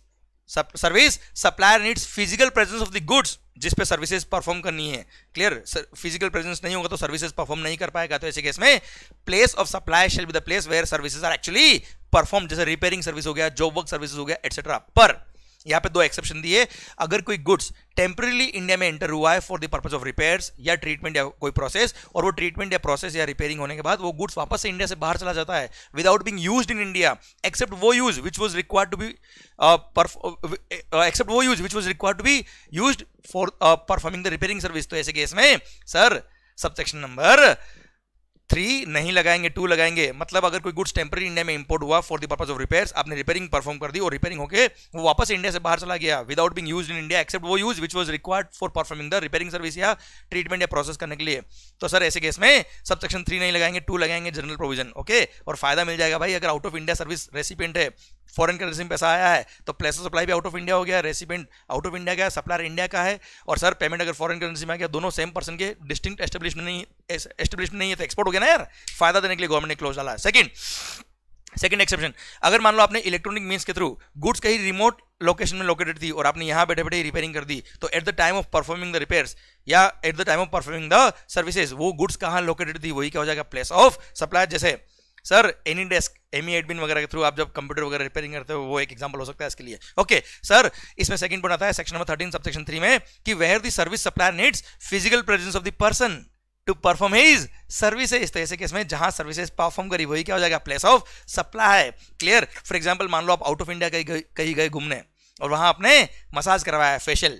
service supplier needs physical presence of the goods जिस पे सर्विसेज परफॉर्म करनी है क्लियर फिजिकल प्रेजेंस नहीं होगा तो सर्विसेज परफॉर्म नहीं कर पाएगा तो ऐसे केस में place of supply shall be the place where services are actually perform जैसे रिपेयरिंग सर्विस हो गया जॉब वर्क सर्विसेज हो गया एटसेट्रा पर यहाँ पे दो एक्सेप्शन दिए अगर कोई गुड्स टेम्परली इंडिया में एंटर हुआ है for the purpose of repairs या ट्रीटमेंट या कोई प्रोसेस और वो ट्रीटमेंट या प्रोसेस या रिपेयरिंग होने के बाद वो गुड्स वापस से इंडिया से बाहर चला जाता है without being use in India except वो use which was required to be except वो use which was required to be use for performing the repairing service तो ऐसे केस में सर सबसेक्शन नंबर थ्री नहीं लगाएंगे टू लगाएंगे मतलब अगर कोई गुड्स टेम्पररी इंडिया में इंपोर्ट हुआ for the purpose of repairs आपने रिपेयरिंग परफॉर्म कर दी और रिपेयरिंग होकर वो वापस इंडिया से बाहर चला गया without being use in India except वो use which was required for performing the repairing service या ट्रीटमेंट या प्रोसेस करने के लिए तो सर ऐसे केस में सब सेक्शन थ्री नहीं लगाएंगे टू लगाएंगे जनरल प्रोविजन ओके और फायदा मिल जाएगा भाई अगर out of India service recipient है फॉरेन करेंसी में पैसा आया है तो प्लेस ऑफ सप्लाई भी आउट ऑफ इंडिया हो गया रेसिपेंट आउट ऑफ इंडिया का है सप्लायर इंडिया का है और सर पेमेंट अगर फॉरेन करेंसी में आ गया दोनों सेम पर्सन के डिस्टिंक्ट एस्टेब्लिश नहीं एस्टेब्लिश नहीं है तो एक्सपोर्ट हो गया ना यार फायदा देने के लिए गवर्नमेंट ने क्लोज डाला है सेकंड सेकंड एक्सेप्शन अगर मान लो आपने इलेक्ट्रॉनिक मीन्स के थ्रू गुड्स कहीं रिमोट लोकेशन में लोकेटेड थी और आपने यहाँ बैठे बैठे रिपेयरिंग कर दी तो at the time of performing the repairs या at the time of performing the services वो गुड्स कहाँ लोकेटेड थी वही क्या हो जाएगा प्लेस ऑफ सप्लायर जैसे sir AnyDesk Ammyy Admin वगैरह के थ्रू आप जब कंप्यूटर वगैरह रिपेयरिंग करते हो वो एक एग्जांपल हो सकता है इसके लिए ओके सर इसमें सेकंड पॉइंट आता है सेक्शन नंबर थर्टीन सब सेक्शन थ्री में कि where the service supplier needs physical presence of the person to perform his services इस तरह से इसमें जहां सर्विसेज परफॉर्म करी वही क्या हो जाएगा place of supply clear for example मान लो आप आउट ऑफ इंडिया कहीं गए घूमने और वहां आपने मसाज करवाया फेशियल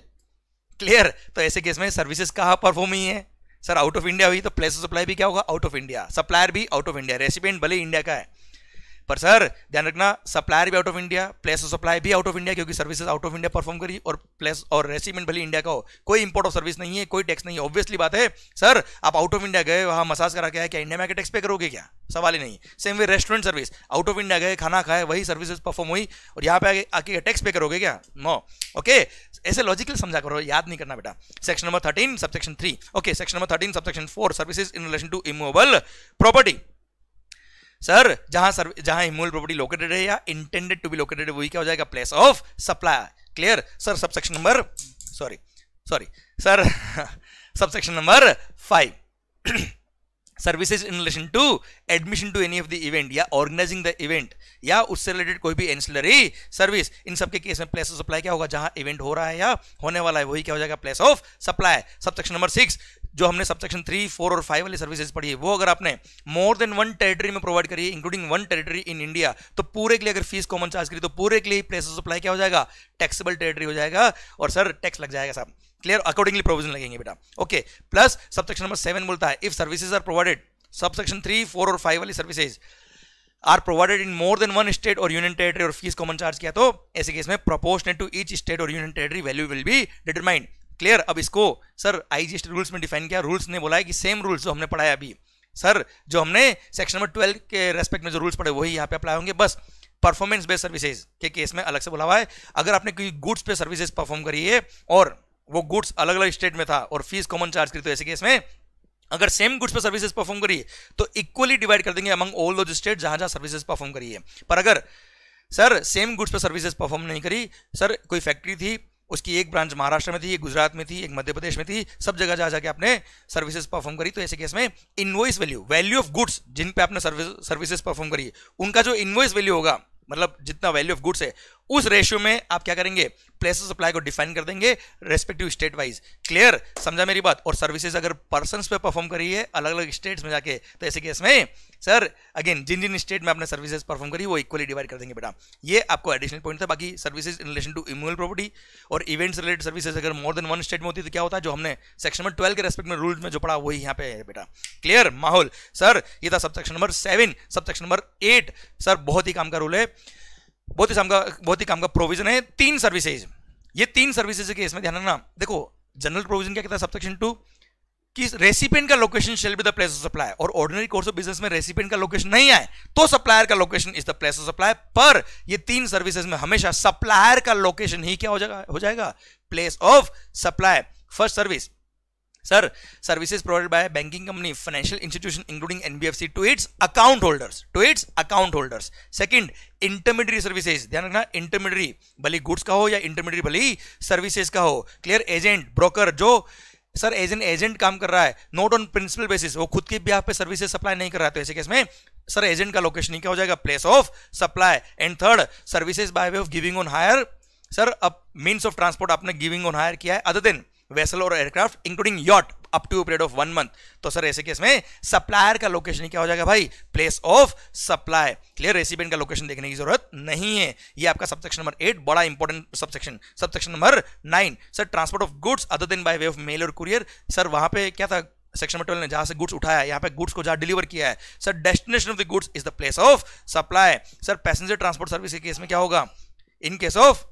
क्लियर तो ऐसे केस में सर्विसेज कहाँ परफॉर्म ही है सर आउट ऑफ इंडिया हुई तो प्लेस सप्लाई भी क्या होगा आउट ऑफ इंडिया सप्लायर भी आउट ऑफ इंडिया रेसिपेंट भले इंडिया का है पर सर ध्यान रखना सप्लायर भी out of India place of supply भी आउट ऑफ इंडिया क्योंकि services out of India perform करी और प्लेस और रेसिमेंट भले इंडिया का हो कोई इंपोर्ट ऑफ सर्विस नहीं है कोई टैक्स नहीं है ऑब्वियसली बात है सर आप आउट ऑफ इंडिया गए वहाँ मसाज करा के क्या इंडिया में आके टैक्स पे करोगे क्या सवाल ही नहीं same way restaurant service out of India गए खाना खाए वही सर्विसेज परफॉर्म हुई और यहाँ पे आगे आके टैक्स पे करोगे क्या नो ओके ऐसे लॉजिकल समझा करो याद नहीं करना बेटा section number thirteen subsection three okay section number thirteen subsection four services in relation to immovable property sir जहां सर जहां इमोल प्रॉपर्टी लोकेटेड है या इंटेंडेड टू बी लोकेटेड वही क्या हो जाएगा place of supply clear sir subsection number sorry sorry sir subsection number five services in relation to admission to any of the event या ऑर्गेनाइजिंग द इवेंट या उससे रिलेटेड कोई भी एंसिलरी सर्विस इन सबके केस में प्लेस ऑफ सप्लाई क्या होगा जहां इवेंट हो रहा है या होने वाला है वही क्या हो जाएगा place of supply subsection number six जो हमने सबसेक्शन थ्री फोर और फाइव वाली सर्विसेज पढ़ी है वो अगर आपने मोर देन वन टेरिटरी में प्रोवाइड करी है including one territory in India तो पूरे के लिए अगर फीस कॉमन चार्ज करी तो पूरे के लिए प्लेस ऑफ सप्लाई क्या हो जाएगा टैक्सेबल टेरिटरी हो जाएगा और सर टैक्स लग जाएगा साहब क्लियर अकॉर्डिंगली प्रोविजन लगेंगे बेटा okay plus subsection number seven बोलता है if services are provided subsection three four और फाइव वाली services are provided in more than one state और यूनियन टेरेटरी और फीस कॉमन चार्ज किया तो ऐसे केस में प्रोपोर्शनेट टू ईच स्टेट और union territory value will be determined clear अब इसको सर आई रूल्स में डिफाइन किया रूल्स ने बोला है कि सेम रूल्स जो हमने पढ़ाया अभी सर जो हमने सेक्शन नंबर ट्वेल्व के रेस्पेक्ट में जो रूल्स पढ़े वही यहाँ पे अप्लाई होंगे बस परफॉर्मेंस बेस्ड सर्विसेज के केस में अलग से बोला हुआ है अगर आपने कोई गुड्स पे सर्विसेज परफॉर्म करी है और वो गुड्स अलग अलग स्टेट में था और फीस कॉमन चार्ज करी तो ऐसे केस में अगर सेम गुड्स पर सर्विसेज परफॉर्म करिए तो इक्वली डिवाइड कर देंगे अमंग ऑल दोज स्टेट जहां जहां सर्विसेज परफॉर्म करिए पर अगर सर सेम गुड्स पर सर्विसेज परफॉर्म नहीं करी सर कोई फैक्ट्री थी उसकी एक ब्रांच महाराष्ट्र में थी एक गुजरात में थी एक मध्य प्रदेश में थी सब जगह जा जाके आपने सर्विसेज परफॉर्म करी तो ऐसे केस में invoice value value of goods जिन पे आपने सर्विस सर्विसेज परफॉर्म करी उनका जो इन्वॉइस वैल्यू होगा मतलब जितना वैल्यू ऑफ गुड्स है उस रेशियो में आप क्या करेंगे प्लेस सप्लाई को डिफाइन कर देंगे रेस्पेक्टिव स्टेट वाइज क्लियर समझा मेरी बात और सर्विसेज अगर पर्सन पे परफॉर्म करी है अलग अलग स्टेट्स में जाके तो ऐसे केस में सर अगेन जिन जिन स्टेट में आपने सर्विसेज परफॉर्म करी वो इक्वली डिवाइड कर देंगे बेटा ये आपको एडिशनल पॉइंट था बाकी services in relation to immovable property और इवेंट्स रिलेटेड सर्विसेज अगर मोर देन वन स्टेट में होती तो क्या होता है जो हमने सेक्शन नंबर ट्वेल्व के रेस्पेक्ट में रूल्स में जो पड़ा वही यहाँ पे है बेटा क्लियर माहौल सर ये था सब सेक्शन नंबर सेवन सब सेक्शन नंबर एट सर बहुत ही काम का रूल है बहुत ही काम का बहुत ही काम का प्रोविजन है तीन सर्विसेज ये तीन सर्विसेज के इसमें ध्यान रखना देखो जनरल प्रोविजन क्या कहता है सबसेक्शन टू कि रेसिपेंट का location shall be the place of supply और ऑर्डिनरी कोर्स ऑफ बिजनेस में रेसिपेंट का लोकेशन नहीं आए तो सप्लायर का location is the place of supply पर ये तीन सर्विसेज में हमेशा सप्लायर का लोकेशन ही क्या हो जाएगा हो जाएगा place of supply first service sir services provide by banking company financial institution including NBFC to its account holders to its account holders second intermediary services ध्यान रखना इंटरमीडियरी भले गुड्स का हो या इंटरमीडियरी भले सर्विसेज का हो क्लियर एजेंट ब्रोकर जो सर एज एन एजेंट काम कर रहा है नॉट ऑन प्रिंसिपल बेसिस वो खुद के ब्याह पे सर्विसेज सप्लाई नहीं कर रहा है तो ऐसे केस में सर एजेंट का लोकेशन क्या हो जाएगा place of supply and third services by way of giving on hire sir अब मीन्स ऑफ ट्रांसपोर्ट आपने गिविंग ऑन हायर किया है अदर देन वेसल और aircraft including yacht up to period of one month तो सर ऐसे केस में सप्लायर का लोकेशन क्या हो जाएगा भाई place of supply clear recipient का लोकेशन देखने की जरूरत नहीं है ये आपका सबसेक्शन नंबर एट बड़ा important subsection subsection number nine sir transport of goods other than by way of mail और कुरियर सर वहां पे क्या था सेक्शन ट्वेल्व ने जहां से गुड्स उठाया यहाँ पे गुड्स को जहां डिलीवर किया है sir destination of the goods is the place of supply sir passenger transport service के केस में क्या होगा in case of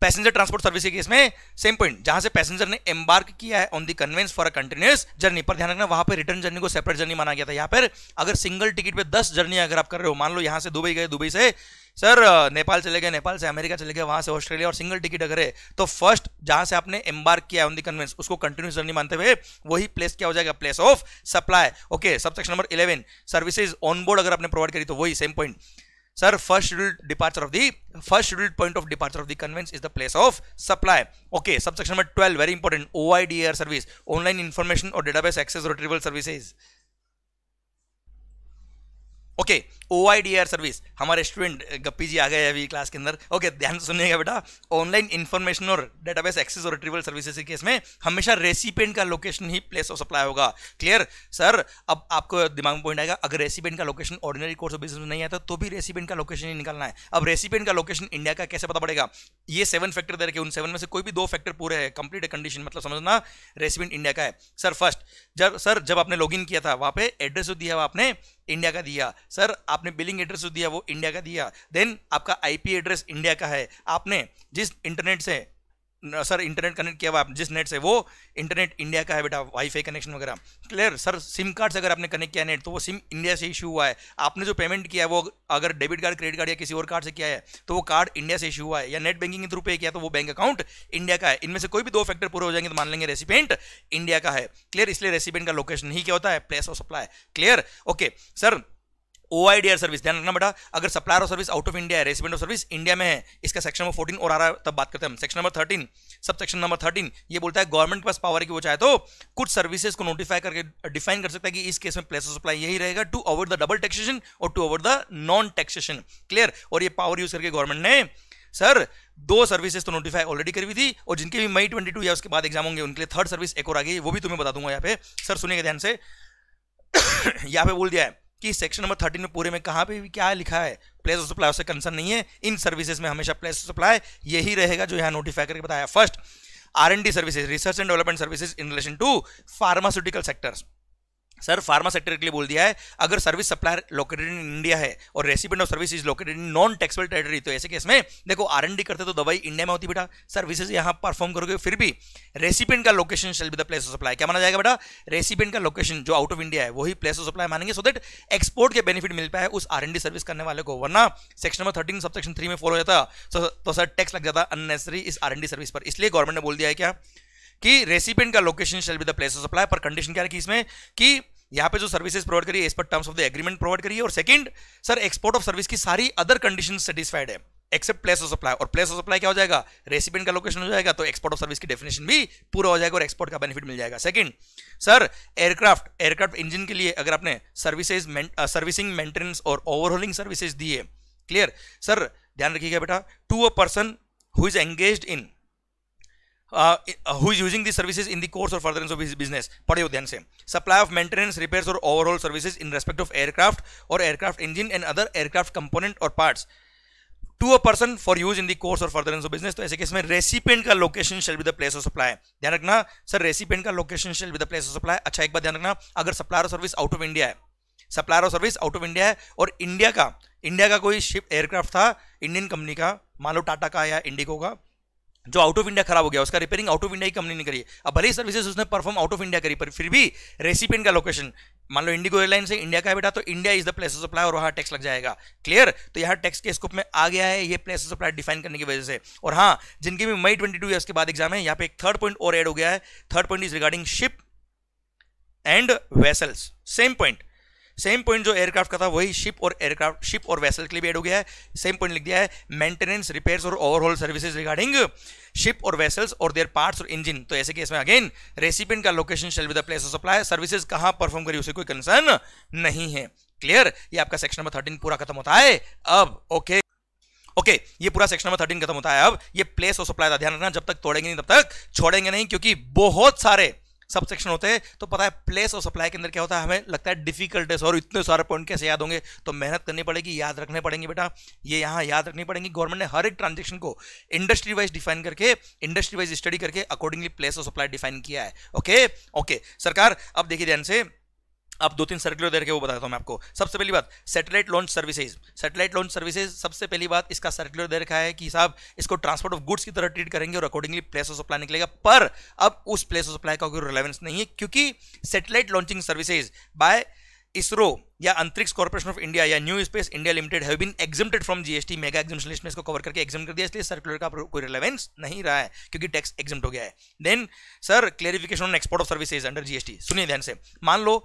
passenger transport service के इसमें सेम पॉइंट जहां से पैसेंजर ने एम्बार्क किया है on the conveyance for a continuous journey पर ध्यान रखना वहां पर रिटर्न जर्नी को सेपरेट जर्नी माना गया था यहां पर अगर सिंगल टिकट पे दस जर्नी अगर आप कर रहे हो मान लो यहां से दुबई गए दुबई से सर नेपाल चले गए नेपाल से अमेरिका चले गए वहां से ऑस्ट्रेलिया और सिंगल टिकट अगर है तो फर्स्ट जहां से आपने एम्बार्क किया ऑन दी कन्वेंस उसको कंटिन्यूस जर्नी मानते हुए वही प्लेस क्या हो जाएगा place of supply okay subsection number eleven services on board अगर आपने प्रोवाइड करी तो वही same point Sir, first rule departure of the first rule point of departure of the conveyance is the place of supply. Okay, subsection number 12, very important OIDR service, online information or database access retrieval services. Okay O I D R service हमारे स्टूडेंट गप्पी जी आ गए अभी क्लास के अंदर ओके ध्यान से सुनिएगा बेटा ऑनलाइन इन्फॉर्मेशन और डेटाबेस एक्सेस और रिट्रीवल सर्विसेज के केस में हमेशा रेसिपेंट का लोकेशन ही प्लेस ऑफ सप्लाई होगा क्लियर सर अब आपको दिमाग में पॉइंट आएगा अगर रेसिपेंट का location ordinary course of business में नहीं आता तो भी रेसिपेंट का लोकेशन ही निकालना है अब रेसिपेंट का लोकेशन इंडिया का कैसे पता पड़ेगा ये सेवन फैक्टर दे रखे उन सेवन में से कोई भी दो फैक्टर पूरे है कंप्लीट कंडीशन मतलब समझना रेसिपेंट इंडिया का है सर फर्स्ट जब सर जब आपने लॉग किया था वहाँ पे एड्रेस जो दिया हुआ आपने इंडिया का दिया सर आपने बिलिंग एड्रेस जो दिया वो इंडिया का दिया देन आपका आईपी एड्रेस इंडिया का है आपने जिस इंटरनेट से सर इंटरनेट कनेक्ट किया हुआ आप जिस नेट से वो इंटरनेट इंडिया का है बेटा वाईफाई कनेक्शन वगैरह क्लियर सर सिम कार्ड से अगर आपने कनेक्ट किया नेट तो वो सिम इंडिया से इशू हुआ है आपने जो पेमेंट किया है वो अगर डेबिट कार्ड क्रेडिट कार्ड या किसी और कार्ड से किया है तो वो कार्ड इंडिया से इशू हुआ है या नेट बैंकिंग के थ्रू पे किया तो वो बैंक अकाउंट इंडिया का है इनमें से कोई भी दो फैक्टर पूरे हो जाएंगे तो मान लेंगे रेसिपेंट इंडिया का है क्लियर इसलिए रेसिपेंट का लोकेशन ही क्या होता है place of supply clear okay sir O I D R service ध्यान रखना बेटा अगर supplier of service out of India है रेसिडेंट ऑफ सर्विस इंडिया में है इसका सेक्शन नंबर फोर्टीन और आ रहा है तब बात करते हैं हम सेक्शन नंबर थर्टीन सब सेक्शन नंबर थर्टीन ये बोलता है गवर्नमेंट के पास पावर की वो चाहे तो कुछ सर्विसेज को नोटिफाई करके डिफाइन कर सकता है कि इस केस में प्लेस ऑफ सप्लाई यही रहेगा to avoid the double taxation और to avoid the non taxation clear और ये पावर यूज करके गवर्नमेंट ने सर दो सर्विसेज तो नोटिफाई ऑलरेडी करी थी और जिनके भी मई ट्वेंटी या उसके बाद एग्जाम होंगे उनके लिए थर्ड सर्विस एक और आ गई वो भी तुम्हें बता दूंगा यहाँ पे सर सुनिएगा ध्यान से यहाँ पे बोल दिया है कि सेक्शन नंबर थर्टीन में पूरे में कहाँ पे भी क्या लिखा है प्लेस ऑफ सप्लाई उससे कंसर्न नहीं है इन सर्विसेज में हमेशा प्लेस ऑफ सप्लाई यही रहेगा जो यहाँ नोटिफाई करके बताया first R and D services research and development services in relation to pharmaceutical sectors sir pharma sector के लिए बोल दिया है अगर service supplier located in India है और recipient of service is located in non taxable territory तो ऐसे केस में देखो आर करते तो दवाई इंडिया में होती बेटा सर्विसेज यहाँ परफॉर्म करोगे फिर भी रेसिपेंट का location shall be the place of supply क्या माना जाएगा बेटा रेसिपेंट का लोकेशन जो आउट ऑफ इंडिया है वही प्लेस ऑफ सप्लाई मानेंगे सो दट एक्सपोर्ट के बेनिफिट मिल पाए उस आर सर्विस करने वाले को वरना सेक्शन नंबर थर्टीन सब सेक्शन थ्री में फॉलो हो जाता तो सर तो टैक्स लग जाता अननेसरी इस आर सर्विस पर इसलिए गवर्नमेंट ने बोल दिया है क्या कि रेसिपेंट का location shall be the place of supply पर कंडीशन क्या रखी इसमें कि यहाँ पे जो सर्विसेज प्रोवाइड करिए इस पर terms of the agreement provide करिए और second sir export of service की सारी अदर कंडीशन सेटिस्फाइड है एक्सेप्ट प्लेस ऑफ सप्लाई और प्लेस ऑफ सप्लाई क्या हो जाएगा रेसिपेंट का लोकेशन हो जाएगा तो एक्सपोर्ट ऑफ सर्विस की डेफिनेशन भी पूरा हो जाएगा और एक्सपोर्ट का बेनिफिट मिल जाएगा second sir aircraft aircraft engine के लिए अगर आपने सर्विसेज सर्विसिंग मेंटेनेंस और ओवरहॉलिंग सर्विसेज दी है क्लियर सर ध्यान रखिएगा बेटा to a person who is engage in Uh, uh, who is using these services in the course or furtherance of his business पढ़े हो ध्यान से supply of maintenance repairs or overhaul services in respect of aircraft or aircraft engine and other aircraft component or parts to a person for use in the course और फर्दर ऑफ बिजनेस तो ऐसे केस में रेसिपेंट का location shall with the place of supply ध्यान रखना सर रेसिपेंट का location shall with place of supply अच्छा एक बात ध्यान रखना अगर सप्लायर और सर्विस आउट ऑफ इंडिया है supplier of service out of India है और इंडिया का इंडिया का कोई शिप एयरक्राफ्ट था इंडियन कंपनी का मान लो टाटा का या इंडिगो का जो आउट ऑफ इंडिया खराब हो गया उसका रिपेयरिंग आउट ऑफ इंडिया ही कंपनी ने करी अब भले ही सर्विसेज उसने परफॉर्म आउट ऑफ इंडिया करी पर फिर भी रेसिपेंट का लोकेशन मान लो इंडिगो एयरलाइन से इंडिया का बेटा तो India is the place of supply और वहाँ टैक्स लग जाएगा क्लियर तो यहाँ टैक्स के स्कोप में आ गया है ये प्लेस ऑफ सप्लाई डिफाइन करने की वजह से और हाँ जिनके भी मई ट्वेंटी टू के बाद एग्जाम है यहाँ पे एक थर्ड पॉइंट और एड हो गया है third point is regarding ship and vessels same point same point जो एयरक्राफ्ट का था वही शिप और एयरक्राफ्ट शिप और वैसल के लिए भी एड हो गया है सेम पॉइंट लिख दिया है मेंटेनेंस रिपेयर्स और ओवरऑल सर्विसेज रिगार्डिंग शिप और वेसल्स और देयर पार्ट्स और इंजन तो ऐसे केस में अगेन रेसिपेंट का location shall with place of supply services कहां परफॉर्म करी उसे कोई कंसर्न नहीं है क्लियर ये आपका सेक्शन नंबर थर्टीन पूरा खत्म होता है अब ओके okay. ओके okay, ये पूरा सेक्शन नंबर थर्टीन खत्म होता है अब ये प्लेस और सप्लाई का ध्यान रखना जब तक तोड़ेंगे नहीं तब तक छोड़ेंगे नहीं क्योंकि बहुत सारे सब सेक्शन होते हैं तो पता है प्लेस और सप्लाई के अंदर क्या होता है हमें लगता है डिफिकल्ट है और इतने सारे पॉइंट कैसे याद होंगे तो मेहनत करनी पड़ेगी याद रखने पड़ेंगे बेटा ये यहाँ याद रखनी पड़ेगी गवर्नमेंट ने हर एक ट्रांजेक्शन को इंडस्ट्री वाइज डिफाइन करके इंडस्ट्री वाइज स्टडी करके अकॉर्डिंगली प्लेस और सप्लाई डिफाइन किया है ओके ओके सरकार अब देखिए ध्यान से आप दो तीन सर्कुलर दे रखे वो बताता हूँ मैं आपको सबसे पहली बात satellite launch services satellite launch services सबसे पहली बात इसका सर्कुलर दे रखा है कि साहब इसको ट्रांसपोर्ट ऑफ गुड्स की तरह ट्रीट करेंगे और अकॉर्डिंगली प्लेस ऑफ सप्लाई निकलेगा पर अब उस प्लेस ऑफ सप्लाई का कोई रिलेवेंस नहीं है क्योंकि satellite launching services by ISRO या अंतरिक्ष कॉर्पोरेशन ऑफ इंडिया या new space India limited have been exempted from GST mega exemption list में इसको कवर करके एग्जिम कर दिया इसलिए सर्कुलर का कोई रिलेवेंस नहीं रहा है क्योंकि टैक्स एक्जिम हो गया है then sir clarification on export of services under GST सुनिए ध्यान से मान लो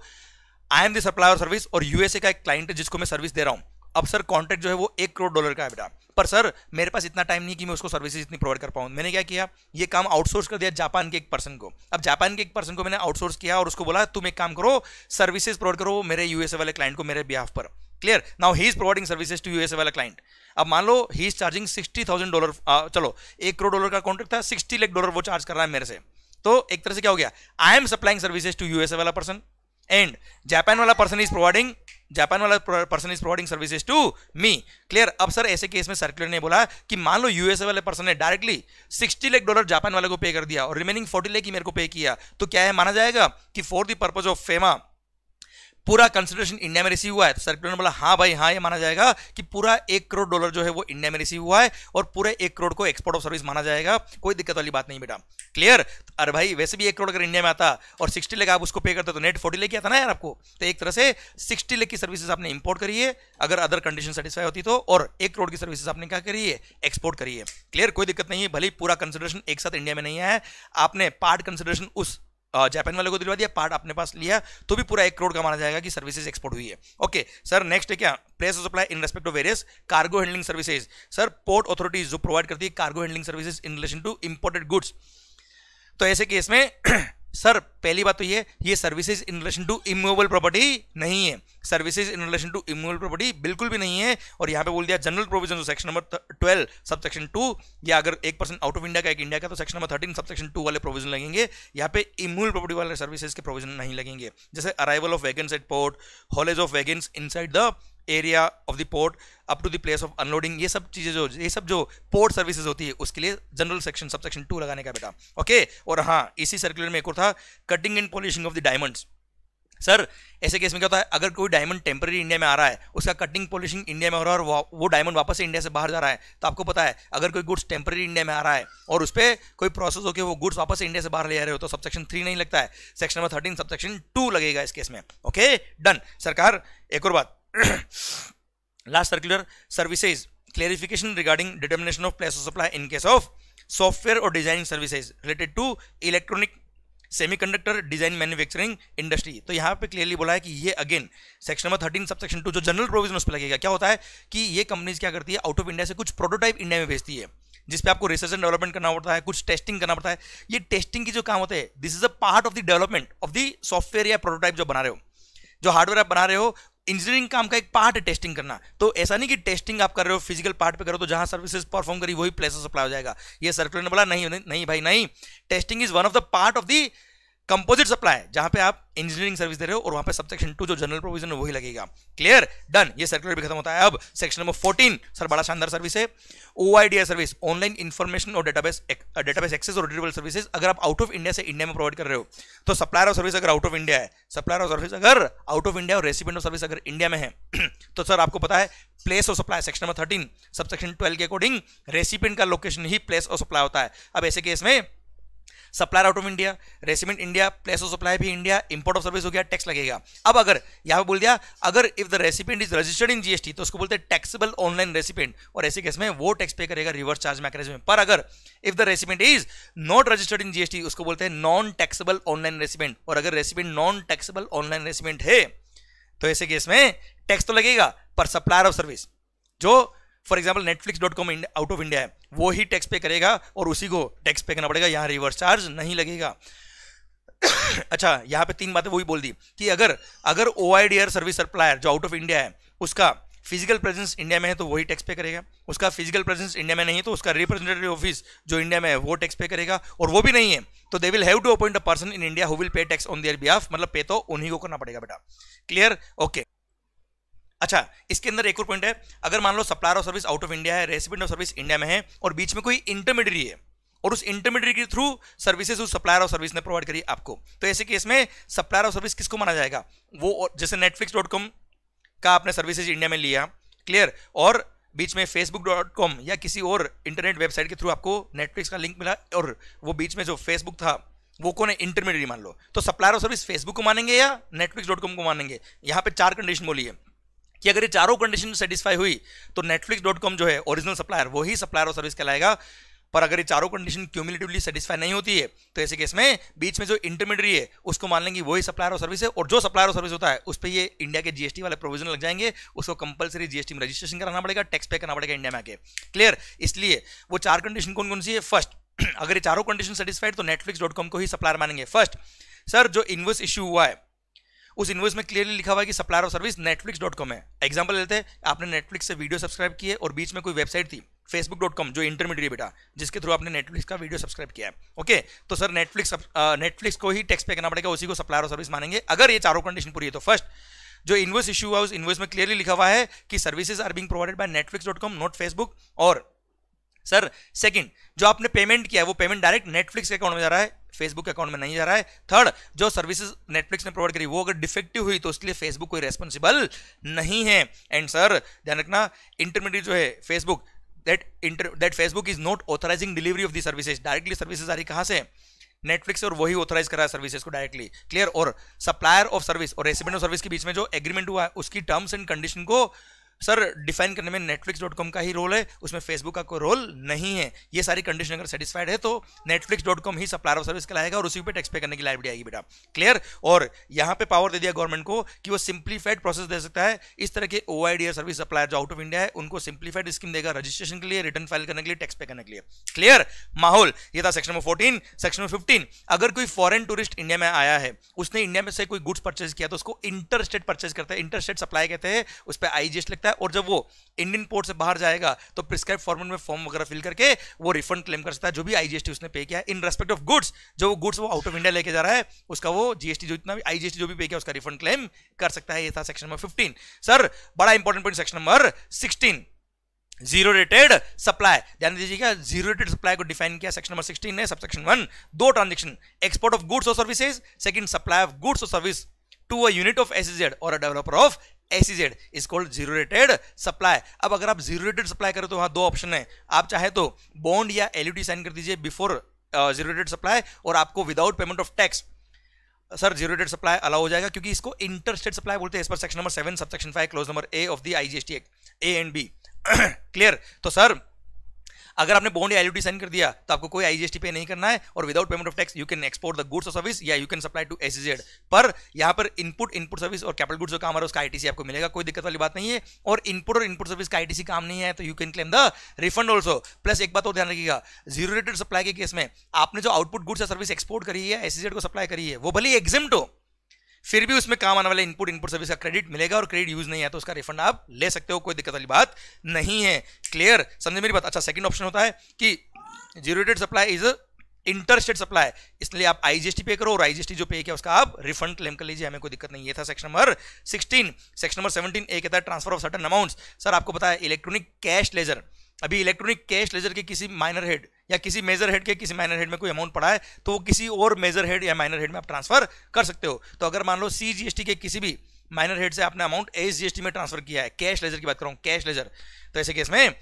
I am the supplier service और यूएसए का एक क्लाइंट है जिसको मैं सर्विस दे रहा हूँ अब सर कॉन्ट्रैक्ट जो है वो एक करोड़ डॉलर का है बेटा पर सर मेरे पास इतना टाइम नहीं कि मैं उसको सर्विसेज इतनी प्रोवाइड कर पाऊँ मैंने क्या किया ये काम आउटसोर्स कर दिया जापान के एक पर्सन को अब जापान के एक पर्सन को मैंने आउटसोर्स किया और उसको बोला तुम एक काम करो सर्विसेज प्रोवाइड करो मेरे यूएसए वाले क्लाइंट को मेरे बिहाफ पर clear now he is providing services to USA वाला क्लाइंट अब मान लो he is charging sixty thousand dollar चलो एक करोड़ डॉलर का कॉन्ट्रैक्ट था सिक्सटी लेख डॉलर वो चार्ज कर रहा है मेरे से तो एक तरह से क्या हो गया I am supplying services to USA वाला पर्सन एंड जापान वाला पर्सन इज प्रोवाइडिंग जापान वाला person is providing services to me clear अब सर ऐसे केस में सर्कुलर ने बोला कि मान लो यूएसए वाले पर्सन ने डायरेक्टली 60 लाख डॉलर जापान वाले को पे कर दिया और रिमेनिंग 40 लाख ही मेरे को पे किया तो क्या है माना जाएगा कि for the purpose of FEMA पूरा कंसिडरेशन इंडिया में रिसीव हुआ है तो सर्कुलर ने बोला हाँ भाई हाँ ये माना जाएगा कि पूरा एक करोड़ डॉलर जो है वो इंडिया में रिसीव हुआ है और पूरे एक करोड़ को एक्सपोर्ट ऑफ सर्विस माना जाएगा कोई दिक्कत वाली बात नहीं बेटा क्लियर तो अरे भाई वैसे भी एक करोड़ अगर इंडिया में आता और सिक्सटी लेकर आप उसको पे करते तो नेट फोर्टी लेके आता ना यार आपको तो एक तरह से सिक्सटी लेख की सर्विसेज आपने इंपोर्ट करिए अगर अदर कंडीशन सेटिस्फाई होती तो और एक करोड़ की सर्विसेज आपने क्या करिए एक्सपोर्ट करिए क्लियर कोई दिक्कत नहीं है भले पूरा कंसिडरेशन एक साथ इंडिया में नहीं आया आपने पार्ट कंसिडरेशन उस जापान वाले को दिलवा दिया पार्ट अपने पास लिया तो भी पूरा एक करोड़ का माना जाएगा कि सर्विसेज एक्सपोर्ट हुई है ओके सर नेक्स्ट है क्या place of supply in respect of various cargo handling services sir port authorities जो प्रोवाइड करती है cargo handling services in relation to imported goods तो ऐसे केस में सर पहली बात तो ये ये services in relation to immovable property नहीं है services in relation to immovable property बिल्कुल भी नहीं है और यहाँ पे बोल दिया general provision section number twelve sub section two या अगर एक पर्सन आउट ऑफ इंडिया का एक इंडिया का तो section number thirteen sub section two वाले प्रोविजन लगेंगे यहाँ पे इमोबल प्रॉपर्टी वाले सर्विसेज के प्रोविजन नहीं लगेंगे जैसे arrival of wagons at port haulage of wagons in the area of the port up to the place of unloading ये सब चीज़ें जो ये सब जो पोर्ट सर्विसेज होती है उसके लिए general section sub section two लगाने का बेटा ओके और हाँ इसी सर्कुलर में एक और था cutting and polishing of the diamonds sir ऐसे केस में क्या होता है अगर कोई डायमंड टेम्प्रेरी इंडिया में आ रहा है उसका कटिंग पॉलिशिंग इंडिया में हो रहा है और वो डायमंड वापस इंडिया से बाहर जा रहा है तो आपको पता है अगर कोई गुड्स टेम्प्रेरी इंडिया में आ रहा है और उस पर कोई प्रोसेस होकर वो गुड्स वापस इंडिया से बाहर ले जा रहे हो तो सब सेक्शन थ्री नहीं लगता है section number thirteen sub section two लगेगा इस केस में ओके डन सरकार एक और बात last circular services clarification regarding determination of place of supply in case of software or designing services related to electronic semiconductor design manufacturing industry तो यहाँ पे क्लियरली बोला है कि ये again section number thirteen sub section two जो जनरल प्रोविजन उस पर लगेगा क्या होता है कि ये कंपनीज क्या करती है आउट ऑफ इंडिया से कुछ प्रोटोटाइप इंडिया में भेजती है जिस पे आपको रिसर्च एंड डेवलपमेंट करना पड़ता है कुछ टेस्टिंग करना पड़ता है ये टेस्टिंग की जो काम होते हैं this is a part of the development of the software या प्रोटोटाइप जो बना रहे हो जो हार्डवेयर आप बना रहे हो इंजीनियरिंग काम का एक पार्ट है टेस्टिंग करना तो ऐसा नहीं कि टेस्टिंग आप कर रहे हो फिजिकल पार्ट पे करो तो जहां सर्विसेज परफॉर्म करी वही प्लेस सप्लाई हो जाएगा ये सर्कुलर ने बोला नहीं नहीं भाई नहीं testing is one of the part of the composite supply जहां पे आप इंजीनियरिंग सर्विस दे रहे हो और वहां पे सब सेक्शन टू जो जनरल प्रोविजन है वही लगेगा क्लियर डन ये सर्कुलर भी खत्म होता है अब सेक्शन नंबर फोर्टीन सर बड़ा शानदार सर्विस है ओ सर्विस ऑनलाइन इन्फॉर्मेशन और डेटाबेस डेटाबेस एक्सेस और रिटेबल सर्विसेज अगर आप आउट ऑफ इंडिया से इंडिया में प्रोवाइड कर रहे हो तो सप्लायर ऑफ सर्विस अगर आउट ऑफ इंडिया है सप्लायर ऑफ सर्विस अगर आउट ऑफ इंडिया और रेसिपेंट ऑफ सर्विस अगर इंडिया में है तो सर आपको पता है place of supply section number thirteen सब सेक्शन ट्वेल्व के अकॉर्डिंग रेसिपेंट का लोकेशन ही प्लेस ऑफ सप्लाई होता है अब ऐसे केस में supplier out of India recipient India place of supply भी इंडिया इंपोर्ट ऑफ सर्विस हो गया टैक्स लगेगा अब अगर यहाँ पे बोल दिया अगर if the recipient is registered in GST तो उसको बोलते हैं टैक्सेबल ऑनलाइन रेसिपेंट और ऐसे केस में वो टैक्स पे करेगा रिवर्स चार्ज मैकेज में पर अगर if the recipient is not registered in GST उसको बोलते हैं नॉन टैक्सेबल ऑनलाइन रेसिपेंट और अगर recipient non taxable online recipient है तो ऐसे केस में टैक्स तो लगेगा पर सप्लायर ऑफ सर्विस जो for example Netflix dot com out of India है वो ही टैक्स पे करेगा और उसी को टैक्स पे करना पड़ेगा यहाँ रिवर्स चार्ज नहीं लगेगा अच्छा यहाँ पे तीन बातें वही बोल दी कि अगर अगर ओ सर्विस सप्लायर जो आउट ऑफ इंडिया है उसका फिजिकल प्रेजेंस इंडिया में है तो वही टैक्स पे करेगा उसका फिजिकल प्रेजेंस इंडिया में नहीं है तो उसका रिप्रेजेंटेटिव ऑफिस जो इंडिया में है वो टैक्स पे करेगा और वो भी नहीं है तो they will have to appoint a person in India who will pay tax on their behalf मतलब पे तो उन्हीं को करना पड़ेगा बेटा क्लियर ओके अच्छा इसके अंदर एक और पॉइंट है अगर मान लो supplier of service out of India है रेसिपेंट ऑफ सर्विस इंडिया में है और बीच में कोई इंटरमीडियरी है और उस इंटरमीडियरी के थ्रू सर्विसेज उस सप्लायर ऑफ सर्विस ने प्रोवाइड करी आपको तो ऐसे केस में सप्लायर ऑफ सर्विस किसको माना जाएगा वो जैसे नेटफ्लिक्स डॉट कॉम का आपने सर्विसेज इंडिया में लिया क्लियर और बीच में फेसबुक डॉट कॉम या किसी और इंटरनेट वेबसाइट के थ्रू आपको नेटफ्लिक्स का लिंक मिला और वो बीच में जो फेसबुक था वो कौन है इंटरमीडियरी मान लो तो सप्लायर ऑफ सर्विस फेसबुक को मानेंगे या नेटफ्लिक्स डॉट कॉम को मानेंगे यहाँ पे चार कंडीशन बोली है कि अगर ये चारों कंडीशन सेटिस्फाई हुई तो नेटफ्लिक्स डॉट कॉम जो है ओरिजिनल सप्लायर वही सप्लायर और सर्विस कहलाएगा पर अगर ये चारों कंडीशन क्यूमिलेटिवली सेटिस्फाई नहीं होती है तो ऐसे केस में बीच में जो इंटरमीडिएट है उसको मान लेंगे वही सप्लायर और सर्विस है और जो सप्लायर और सर्विस होता है उस पर ये इंडिया के जीएसटी वाले प्रोविजन लग जाएंगे उसको कंपलसरी जीएसटी में रजिस्ट्रेशन कराना पड़ेगा टैक्स पे करना पड़ेगा इंडिया में आके क्लियर इसलिए वो चार कंडीशन कौन कौन सी है फर्स्ट अगर ये चारों कंडीशन सेटिस्फाइड तो नेटफ्लिक्स को ही सप्लायर मानेंगे फर्स्ट सर जो इन्वर्स इश्यू हुआ है उस इन्वॉइस में क्लियरली लिखा हुआ है कि supplier of service Netflix dot com है एग्जाम्पल लेते हैं आपने नेटफ्लिक्स से वीडियो सब्सक्राइब किए और बीच में कोई वेबसाइट थी फेसबुक डॉट कॉम जो इंटरमीडिएट बेटा जिसके थ्रू आपने नेटफ्लिक्स का वीडियो सब्सक्राइब किया है ओके तो सर नेटफ्लिक्स नेटफ्लिक्स को ही टैक्स पे करना पड़ेगा उसी को सप्लायर ऑफ सर्विस मानेंगे अगर ये चारों कंडीशन पूरी है तो फर्स्ट जो इन्वॉइस इशू हुआ उस इन्वॉइस में क्लियरली लिखा हुआ है कि services are being provided by Netflix dot com not Facebook और सर सेकंड जो आपने पेमेंट किया है वो पेमेंट डायरेक्ट नेटफ्लिक्स के अकाउंट में जा रहा है फेसबुक के अकाउंट में नहीं जा रहा है थर्ड जो सर्विसेज नेटफ्लिक्स ने प्रोवाइड करी वो अगर डिफेक्टिव हुई तो उसके लिए फेसबुक कोई रेस्पॉन्सिबल नहीं है एंड सर ध्यान रखना इंटरमीडिएट जो है Facebook that inter that Facebook is not authorising delivery of the services directly services आ रही कहाँ से नेटफ्लिक्स और वही ऑथराइज करा है सर्विसेज को डायरेक्टली क्लियर और सप्लायर ऑफ सर्विस और रेसिपेंट ऑफ सर्विस के बीच में जो एग्रीमेंट हुआ है उसकी टर्म्स एंड कंडीशन को सर डिफाइन करने में नेटफ्लिक्स डॉट कॉम का ही रोल है उसमें फेसबुक का कोई रोल नहीं है ये सारी कंडीशन अगर सेटिस्फाइड है तो नेटफ्लिक्स डॉट कॉम ही सप्लायर ऑफ सर्विस कहलाएगा और उसी पे टैक्स पे करने की लाइब्रेरी आएगी बेटा क्लियर और यहाँ पे पावर दे दिया गवर्नमेंट को कि वो सिंप्लीफाइड प्रोसेस दे सकता है इस तरह के O I D service supplier जो आउट ऑफ इंडिया है उनको सिंप्लीफाइड स्कीम देगा रजिस्ट्रेशन के लिए रिटर्न फाइल करने के लिए टैक्स पे करने के लिए क्लियर माहौल ये था section number fourteen section number fifteen अगर कोई फॉरन टूरिस्ट इंडिया में आया है उसने इंडिया में से कोई गुड्स परचेज किया तो उसको इंटर स्टेट परचेज करता है इंटर स्टेट सप्लाई कहते हैं उस पर आई सकता है और जब वो इंडियन पोर्ट से बाहर जाएगा तो प्रिस्क्राइब फॉर्मेट में फॉर्म वगैरह फिल करके वो रिफंड क्लेम कर सकता है जो भी आईजीएसटी उसने पे किया है इन रेस्पेक्ट ऑफ गुड्स जो वो गुड्स वो आउट ऑफ इंडिया लेके जा रहा है उसका वो जीएसटी जो इतना भी आईजीएसटी जो भी पे किया उसका रिफंड क्लेम कर सकता है ये था सेक्शन नंबर फिफ्टीन सर बड़ा important point section number sixteen zero rated supply ध्यान दीजिए क्या जीरो रेटेड सप्लाई को डिफाइन किया सेक्शन नंबर सिक्सटीन ने सब सेक्शन वन दो ट्रांजेक्शन एक्सपोर्ट ऑफ गुड्स और services second supply of goods और service to a unit of SEZ और a developer of SEZ is called zero rated supply अब अगर आप जीरो रेटेड सप्लाई करें तो वहाँ दो ऑप्शन है आप चाहे तो बॉन्ड या एलईडी साइन कर दीजिए बिफोर जीरो रेटेड सप्लाई और आपको without payment of tax sir zero rated supply allow हो जाएगा क्योंकि इसको इंटरस्टेट सप्लाई बोलते हैं इस पर सेक्शन नंबर सेवन सब section five clause number A of the IGST act A and B clear तो सर अगर आपने बॉन्ड या एलयूडी साइन कर दिया तो आपको कोई आईजीएसटी पे नहीं करना है और without payment of tax you can export the goods और सर्विस या you can supply to S पर यहाँ पर इनपुट इनपुट सर्विस और कैपिटल गुड्स जो काम है उसका आई आपको मिलेगा कोई दिक्कत वाली बात नहीं है और इनपुट और इनपुट सर्विस का आई काम नहीं है तो you can claim the refund also plus एक बात और ध्यान रखिएगा जीरो रेटेड सप्लाई के केस में आपने जो आउटपुट गुड्स या सर्विस एक्सपोर्ट करी है एस e को सप्लाई करी है वो भले एक्जिम्ट हो फिर भी उसमें काम आने वाले इनपुट इनपुट सर्विस का क्रेडिट मिलेगा और क्रेडिट यूज नहीं है तो उसका रिफंड आप ले सकते हो कोई दिक्कत वाली बात नहीं है क्लियर समझे मेरी बात अच्छा सेकंड ऑप्शन होता है कि zero rated supply is inter state supply इसलिए आप आईजीएसटी पे करो और आईजीएसटी जो पे किया उसका आप रिफंड क्लेम कर लीजिए हमें कोई दिक्कत नहीं ये था सेक्शन नंबर 16 सेक्शन नंबर 17 एक कहता है transfer of certain amounts sir आपको पता है इलेक्ट्रॉनिक कैश लेजर अभी इलेक्ट्रॉनिक कैश लेजर के किसी माइनर हेड या किसी मेजर हेड के किसी माइनर हेड में कोई अमाउंट पड़ा है तो वो किसी और मेजर हेड या माइनर हेड में आप ट्रांसफर कर सकते हो तो अगर मान लो सीजीएसटी के किसी भी माइनर हेड से आपने अमाउंट एसजीएसटी में ट्रांसफर किया है कैश लेजर की बात करूँ कैश लेजर तो ऐसे केस में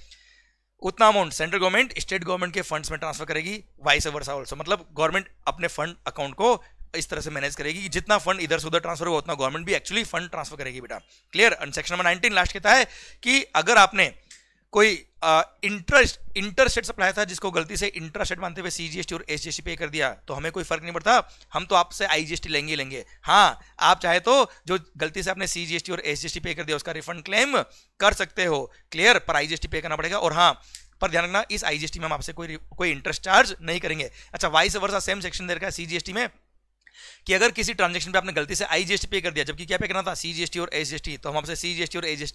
उतना amount central government state government के फंड्स में ट्रांसफर करेगी वाइस वर्सा ऑल्सो मतलब गवर्नमेंट अपने फंड अकाउंट को इस तरह से मैनेज करेगी कि जितना फंड इधर से उधर ट्रांसफर होगा उतना गवर्नमेंट भी एक्चुअली फंड ट्रांसफर करेगी बेटा clear section number nineteen last कहता है कि अगर आपने कोई इंटरेस्ट इंटरसेट सप्लाई था जिसको गलती से इंटरसेट मानते हुए सीजीएसटी और एसजीएसटी पे कर दिया तो हमें कोई फर्क नहीं पड़ता हम तो आपसे आईजीएसटी लेंगे लेंगे हाँ आप चाहे तो जो गलती से आपने सीजीएसटी और एसजीएसटी पे कर दिया उसका रिफंड क्लेम कर सकते हो क्लियर पर आईजीएसटी पे करना पड़ेगा और हाँ पर ध्यान रखना इस आईजीएसटी में हम आपसे कोई कोई इंटरेस्ट चार्ज नहीं करेंगे अच्छा वाइस वर्षा सेम सेक्शन दे रखा है सीजीएसटी में कि अगर किसी ट्रांजेक्शन पे आपने गलती से आई पे कर दिया जबकि क्या पे करना था सी और एस तो हम आपसे सी और एस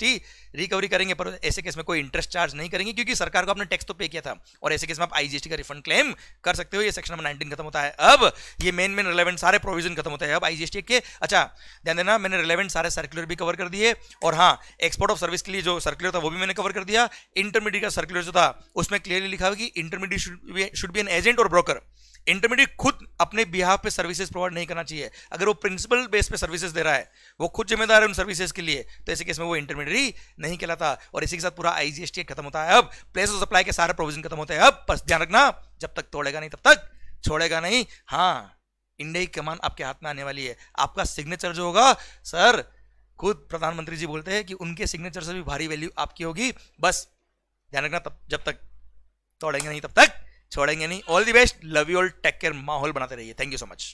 रिकवरी करेंगे पर ऐसे केस में कोई इंटरेस्ट चार्ज नहीं करेंगे क्योंकि सरकार को आपने टैक्स तो पे किया था और ऐसे केस में आप आई का रिफंड क्लेम कर सकते हो ये सेक्शन नंबर नाइनटीन खत्म होता है अब ये मेन मेन रिलेवेंट सारे प्रोविजन खत्म होता है अब आई के अच्छा ध्यान देना मैंने रिलेवेंट सारे सर्कुलर भी कवर कर दिए और हाँ एक्सपोर्ट ऑफ सर्विस के लिए जो सर्कुलर था वो भी मैंने कवर कर दिया इंटरमीडिएट का सर्कुलर जो था उसमें क्लियरली लिखा हुआ कि intermediate should be an agent और ब्रोकर इंटरमीडिएट खुद अपने बिहार पे सर्विसेज प्रोवाइड नहीं करना चाहिए अगर वो प्रिंसिपल बेस पे सर्विसेज दे रहा है वो खुद जिम्मेदार है उन सर्विसेज के लिए तो ऐसे केस में वो इंटरमीडिएट नहीं कहलाता और इसी के साथ पूरा आईजीएसटी खत्म होता है अब प्लेस ऑफ सप्लाई के सारे प्रोविजन खत्म होते हैं अब बस ध्यान रखना जब तक तोड़ेगा नहीं तब तक छोड़ेगा नहीं हाँ इंडिया की कमान आपके हाथ में आने वाली है आपका सिग्नेचर जो होगा सर खुद प्रधानमंत्री जी बोलते हैं कि उनके सिग्नेचर से भी भारी वैल्यू आपकी होगी बस ध्यान रखना तब जब तक तोड़ेंगे नहीं तब तक छोड़ेंगे नहीं all the best love you all take care माहौल बनाते रहिए थैंक यू सो मच